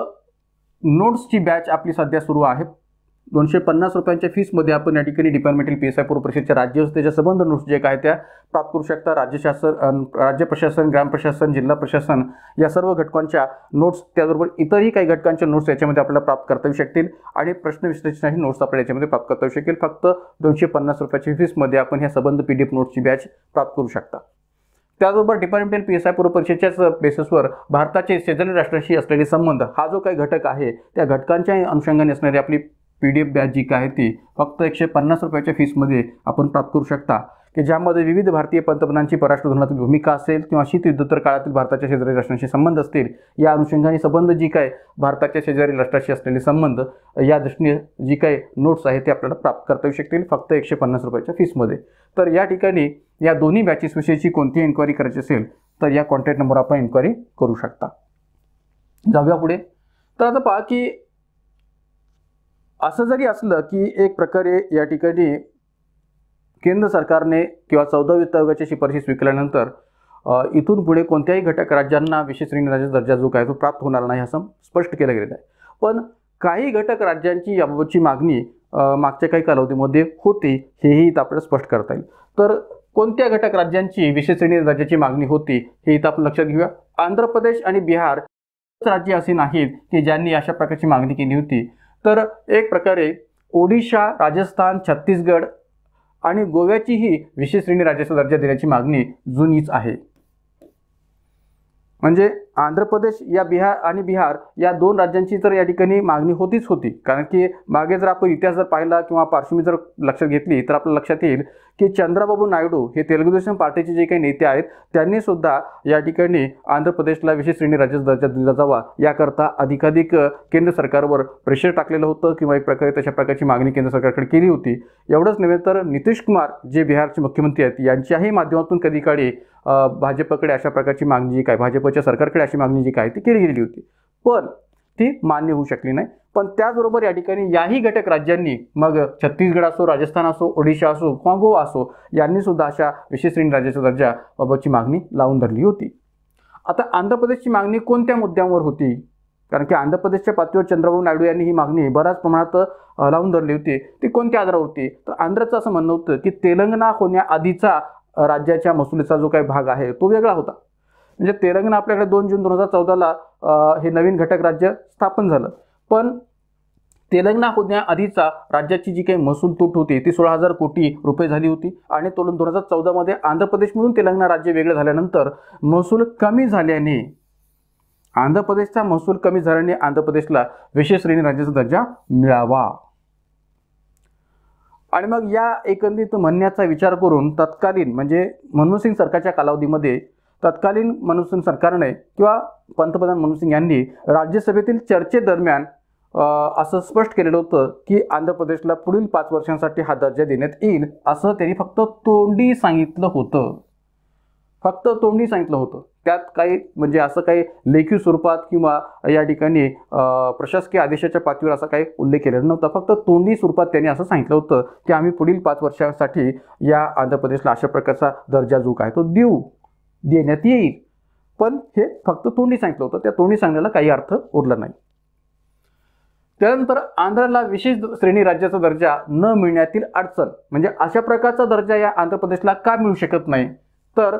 Speaker 1: नोट्सची बॅच आपली सध्या सुरू आहे दोनशे पन्नास रुपयांच्या फीसमध्ये आपण या ठिकाणी डिपार्टमेंटल पी एस आय पूर्व परिषदेच्या राज्य त्याच्या संबंध नोट्स जे काय त्या प्राप्त करू शकता राज्य शासन राज्य प्रशासन ग्राम प्रशासन जिल्हा प्रशासन या सर्व घटकांच्या नोट्स त्याचबरोबर इतरही काही घटकांच्या नोट्स याच्यामध्ये आपल्याला प्राप्त करता येऊ शकतील आणि प्रश्न विश्लेषणाही नोट्स आपल्याला याच्यामध्ये प्राप्त करता येऊ शकेल फक्त दोनशे पन्नास रुपयाच्या फीसमध्ये आपण ह्या संबंध पी डी नोट्सची बॅच प्राप्त करू शकता त्याचबरोबर डिपार्टमेंटल पी एस आय पूर्व परीक्षेच्याच बेसिसवर भारताचे शेजारी राष्ट्रांशी असलेले संबंध हा जो काही घटक आहे त्या घटकांच्या अनुषंगाने असणारी आपली पी डी एफ बॅच जी काय ती फक्त एकशे पन्नास रुपयाच्या फीसमध्ये आपण प्राप्त करू शकता की ज्यामध्ये विविध भारतीय पंतप्रधानांची परराष्ट्र धोरणातील भूमिका असेल किंवा शीतयुद्धोत्तर काळातील भारताच्या शेजारी राष्ट्रांशी संबंध असतील या अनुषंगाने संबंध जी काय भारताच्या शेजारी राष्ट्राशी असलेले संबंध या दृष्टीने जी काय नोट्स आहेत ते आपल्याला प्राप्त करता येऊ शकतील फक्त एकशे पन्नास रुपयाच्या फीसमध्ये तर या ठिकाणी या दोन्ही बॅचेसविषयीची कोणतीही इन्क्वायरी करायची असेल तर या कॉन्टॅक्ट नंबर आपण इन्क्वायरी करू शकता जाऊया पुढे तर आता पहा की असं जरी असलं की एक प्रकारे या ठिकाणी केंद्र सरकारने किंवा चौदा वित्त आयोगाची शिफारशी स्वीकारल्यानंतर इथून पुढे कोणत्याही घटक राज्यांना विशेष श्रेणी दर्जा जो काय तो प्राप्त होणार नाही असं स्पष्ट केलं गेलेलं आहे पण काही घटक राज्यांची याबाबतची मागणी मागच्या काही कालावधीमध्ये होती हेही इथं आपल्याला स्पष्ट करता येईल तर कोणत्या घटक राज्यांची विशेष श्रेणी दर्जाची मागणी होती हे इथं आपण लक्षात घेऊया आंध्र प्रदेश आणि बिहार राज्य असे नाहीत की ज्यांनी अशा प्रकारची मागणी केली होती तर एक प्रकारे ओडिशा राजस्थान छत्तीसगड आणि गोव्याचीही विशेष श्रेणी राज्याचा दर्जा देण्याची मागणी जुनीच आहे म्हणजे आंध्र प्रदेश या बिहार आणि बिहार या दोन राज्यांची तर या ठिकाणी मागणी होतीच होती कारण की मागे जर आपण इतिहास जर पाहिला किंवा पार्श्वभूमी जर लक्षात घेतली तर आपल्या लक्षात येईल की चंद्राबाबू नायडू हे तेलुगू देशम पार्टीचे जे काही नेते आहेत त्यांनी सुद्धा या ठिकाणी आंध्र प्रदेशला विशेष श्रेणी राज्याचा दर्जा दिला जावा याकरता अधिकाधिक केंद्र सरकारवर प्रेशर टाकलेलं होतं किंवा एक प्रकारे तशा प्रकारची मागणी केंद्र सरकारकडे केली होती एवढंच नव्हे तर नितीश कुमार जे बिहारचे मुख्यमंत्री आहेत यांच्याही माध्यमातून कधी काळी भाजपकडे अशा प्रकारची मागणी काय भाजपच्या सरकारकडे अशी मागणी जी काय ती केली गेली होती पण ती मान्य होऊ शकली नाही पण त्याचबरोबर या ठिकाणी याही घटक राज्यांनी मग छत्तीसगड असो राजस्थान असो ओडिशा असो किंवा गोवा असो यांनी सुद्धा अशा विशेष श्रेणी राज्याचा दर्जा बाबतची मागणी लावून धरली होती आता आंध्र प्रदेशची मागणी कोणत्या मुद्द्यांवर होती कारण की आंध्र प्रदेशच्या पातळीवर चंद्रबाबू नायडू यांनी ही मागणी बऱ्याच प्रमाणात लावून धरली होती ती कोणत्या आधारावर होती तर आंध्रचं असं म्हणणं होतं की तेलंगणा होण्याआधीचा राज्याच्या मसुलीचा जो काही भाग आहे तो वेगळा होता म्हणजे तेलंगणा आपल्याकडे दोन जून दोन हजार चौदाला हे नवीन घटक राज्य स्थापन झालं पण तेलंगणा होण्याआधीचा राज्याची जी काही महसूल तूट होती ती सोळा हजार कोटी रुपये झाली होती आणि तो दोन हजार चौदामध्ये आंध्र प्रदेशमधून तेलंगणा राज्य वेगळं झाल्यानंतर महसूल कमी झाल्याने आंध्र प्रदेशचा महसूल कमी झाल्याने आंध्र प्रदेशला विशेष श्रेणी राज्याचा दर्जा मिळावा आणि मग या एकंदरीत म्हणण्याचा विचार करून तत्कालीन म्हणजे मनमोहन सिंग सरकारच्या कालावधीमध्ये तत्कालीन मनोसिंग सरकारने किंवा पंतप्रधान मनुसिंग यांनी राज्यसभेतील चर्चेदरम्यान असं स्पष्ट केलेलं होतं की आंध्र प्रदेशला पुढील पाच वर्षांसाठी हा दर्जा देण्यात येईल असं त्यांनी फक्त तोंडी सांगितलं होतं फक्त तोंडी सांगितलं होतं त्यात काही म्हणजे असं काही लेखी स्वरूपात किंवा या ठिकाणी प्रशासकीय आदेशाच्या पातळीवर असा काही उल्लेख केलेला नव्हता फक्त तोंडी स्वरूपात त्यांनी असं सांगितलं होतं की आम्ही पुढील पाच वर्षांसाठी या आंध्र प्रदेशला अशा प्रकारचा दर्जा जो काय तो देऊ देण्यात येईल पण हे फक्त तोंडी सांगितलं होतं त्या तोंडी सांगण्याला काही अर्थ उरला नाही त्यानंतर आंध्राला विशेष श्रेणी राज्याचा दर्जा न मिळण्यातील अडचण म्हणजे अशा प्रकारचा दर्जा या आंध्र प्रदेशला का मिळू शकत नाही तर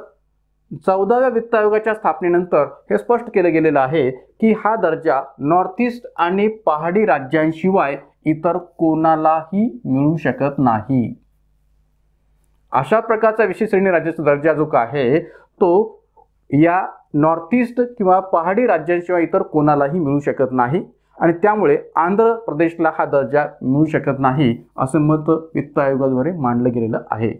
Speaker 1: चौदाव्या वित्त आयोगाच्या स्थापनेनंतर हे स्पष्ट केलं गेलेलं आहे की हा दर्जा नॉर्थ ईस्ट आणि पहाडी राज्यांशिवाय इतर कोणालाही मिळू शकत नाही अशा प्रकारचा विशेष श्रेणी राज्याचा दर्जा जो का आहे तो या नॉर्थ ईस्ट किंवा पहाडी राज्यांशिवाय इतर कोणालाही मिळू शकत नाही आणि त्यामुळे आंध्र प्रदेशला हा दर्जा मिळू शकत नाही असं मत वित्त आयोगाद्वारे मांडलं गेलेलं आहे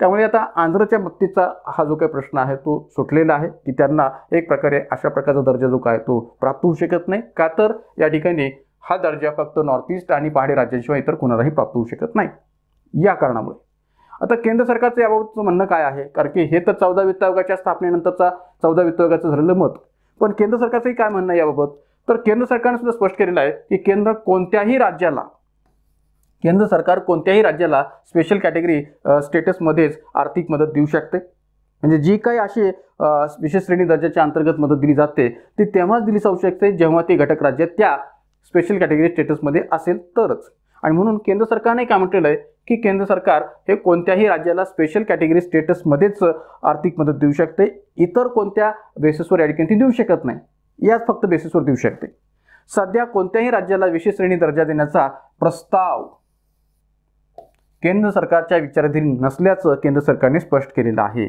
Speaker 1: त्यामुळे आता आंध्रच्या बाबतीचा हा जो काही प्रश्न आहे तो सुटलेला आहे की त्यांना एक प्रकारे अशा प्रकारचा दर्जा जो काय तो प्राप्त होऊ शकत नाही का तर या ठिकाणी हा दर्जा फक्त नॉर्थ ईस्ट आणि पहाडी राज्यांशिवाय इतर कोणालाही प्राप्त होऊ शकत नाही या कारणामुळे आता केंद्र सरकारचं याबाबतचं म्हणणं काय आहे कारण की हे तर चौदा वित्त आयोगाच्या स्थापनेनंतरचा चौदा वित्त आयोगाचं झालेलं मत पण केंद्र सरकारचंही काय म्हणणं याबाबत तर केंद्र सरकारने सुद्धा स्पष्ट केलेलं आहे की केंद्र कोणत्याही राज्याला केंद्र सरकार कोणत्याही राज्याला स्पेशल कॅटेगरी स्टेटसमध्येच आर्थिक मदत देऊ शकते म्हणजे जी काही अशी विशेष श्रेणी दर्जाच्या अंतर्गत मदत दिली जाते ती तेव्हाच दिली जाऊ शकते जेव्हा ती घटक राज्य त्या स्पेशल कॅटेगरी स्टेटसमध्ये असेल तरच आणि म्हणून केंद्र सरकारने काय म्हटलेलं आहे की केंद्र सरकार हे कोणत्याही राज्याला स्पेशल कॅटेगरी स्टेटसमध्येच आर्थिक मदत देऊ शकते इतर कोणत्या बेसिसवर ठिकाणी देऊ शकत नाही याच फक्त बेसिसवर देऊ शकते सध्या कोणत्याही राज्याला विशेष श्रेणी दर्जा देण्याचा प्रस्ताव केंद्र सरकारच्या विचाराधीन नसल्याचं केंद्र सरकारने स्पष्ट केलेलं आहे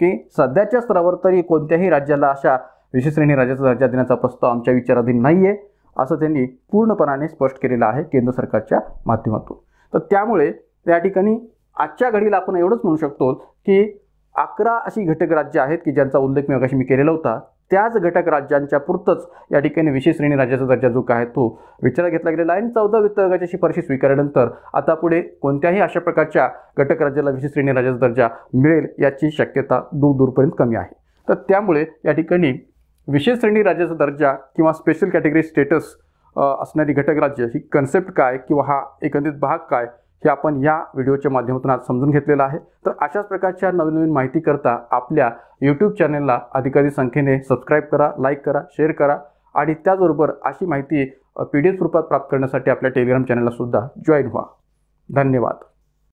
Speaker 1: की सध्याच्या स्तरावर तरी कोणत्याही राज्याला अशा विशेष श्रेणी राज्याचा दर्जा देण्याचा प्रस्ताव आमच्या विचाराधीन नाही आहे असं त्यांनी पूर्णपणाने स्पष्ट केलेलं आहे केंद्र सरकारच्या माध्यमातून तर त्यामुळे त्या ठिकाणी आजच्या घडीला आपण एवढंच म्हणू शकतो की अकरा अशी घटक राज्य आहेत की ज्यांचा उल्लेख मी अगाशी मी केलेला होता त्याच घटक राज्यांच्या पुरतंच या ठिकाणी विशेष श्रेणी राज्याचा दर्जा जो काय तो विचारात घेतला गेला आहे आणि चौदा वित्त आयोगाची शिफारशी स्वीकारल्यानंतर आता पुढे कोणत्याही अशा प्रकारच्या घटक राज्याला विशेष श्रेणी राज्याचा दर्जा मिळेल याची शक्यता दूरदूरपर्यंत कमी आहे तर त्यामुळे या ठिकाणी विशेष श्रेणी राज्याचा दर्जा किंवा स्पेशल कॅटेगरी स्टेटस असणारी राज्य ही कन्सेप्ट काय किंवा हा एकंदरीत भाग काय हे आपण या व्हिडिओच्या माध्यमातून आज समजून घेतलेलं आहे तर अशाच प्रकारच्या नवीन नवीन माहिती करता आपल्या यूट्यूब चॅनलला अधिकाधिक संख्येने सबस्क्राईब करा लाईक करा शेअर करा आणि त्याचबरोबर अशी माहिती पी डी एफ स्वरूपात प्राप्त करण्यासाठी आपल्या टेलिग्राम चॅनलला सुद्धा जॉईन व्हा धन्यवाद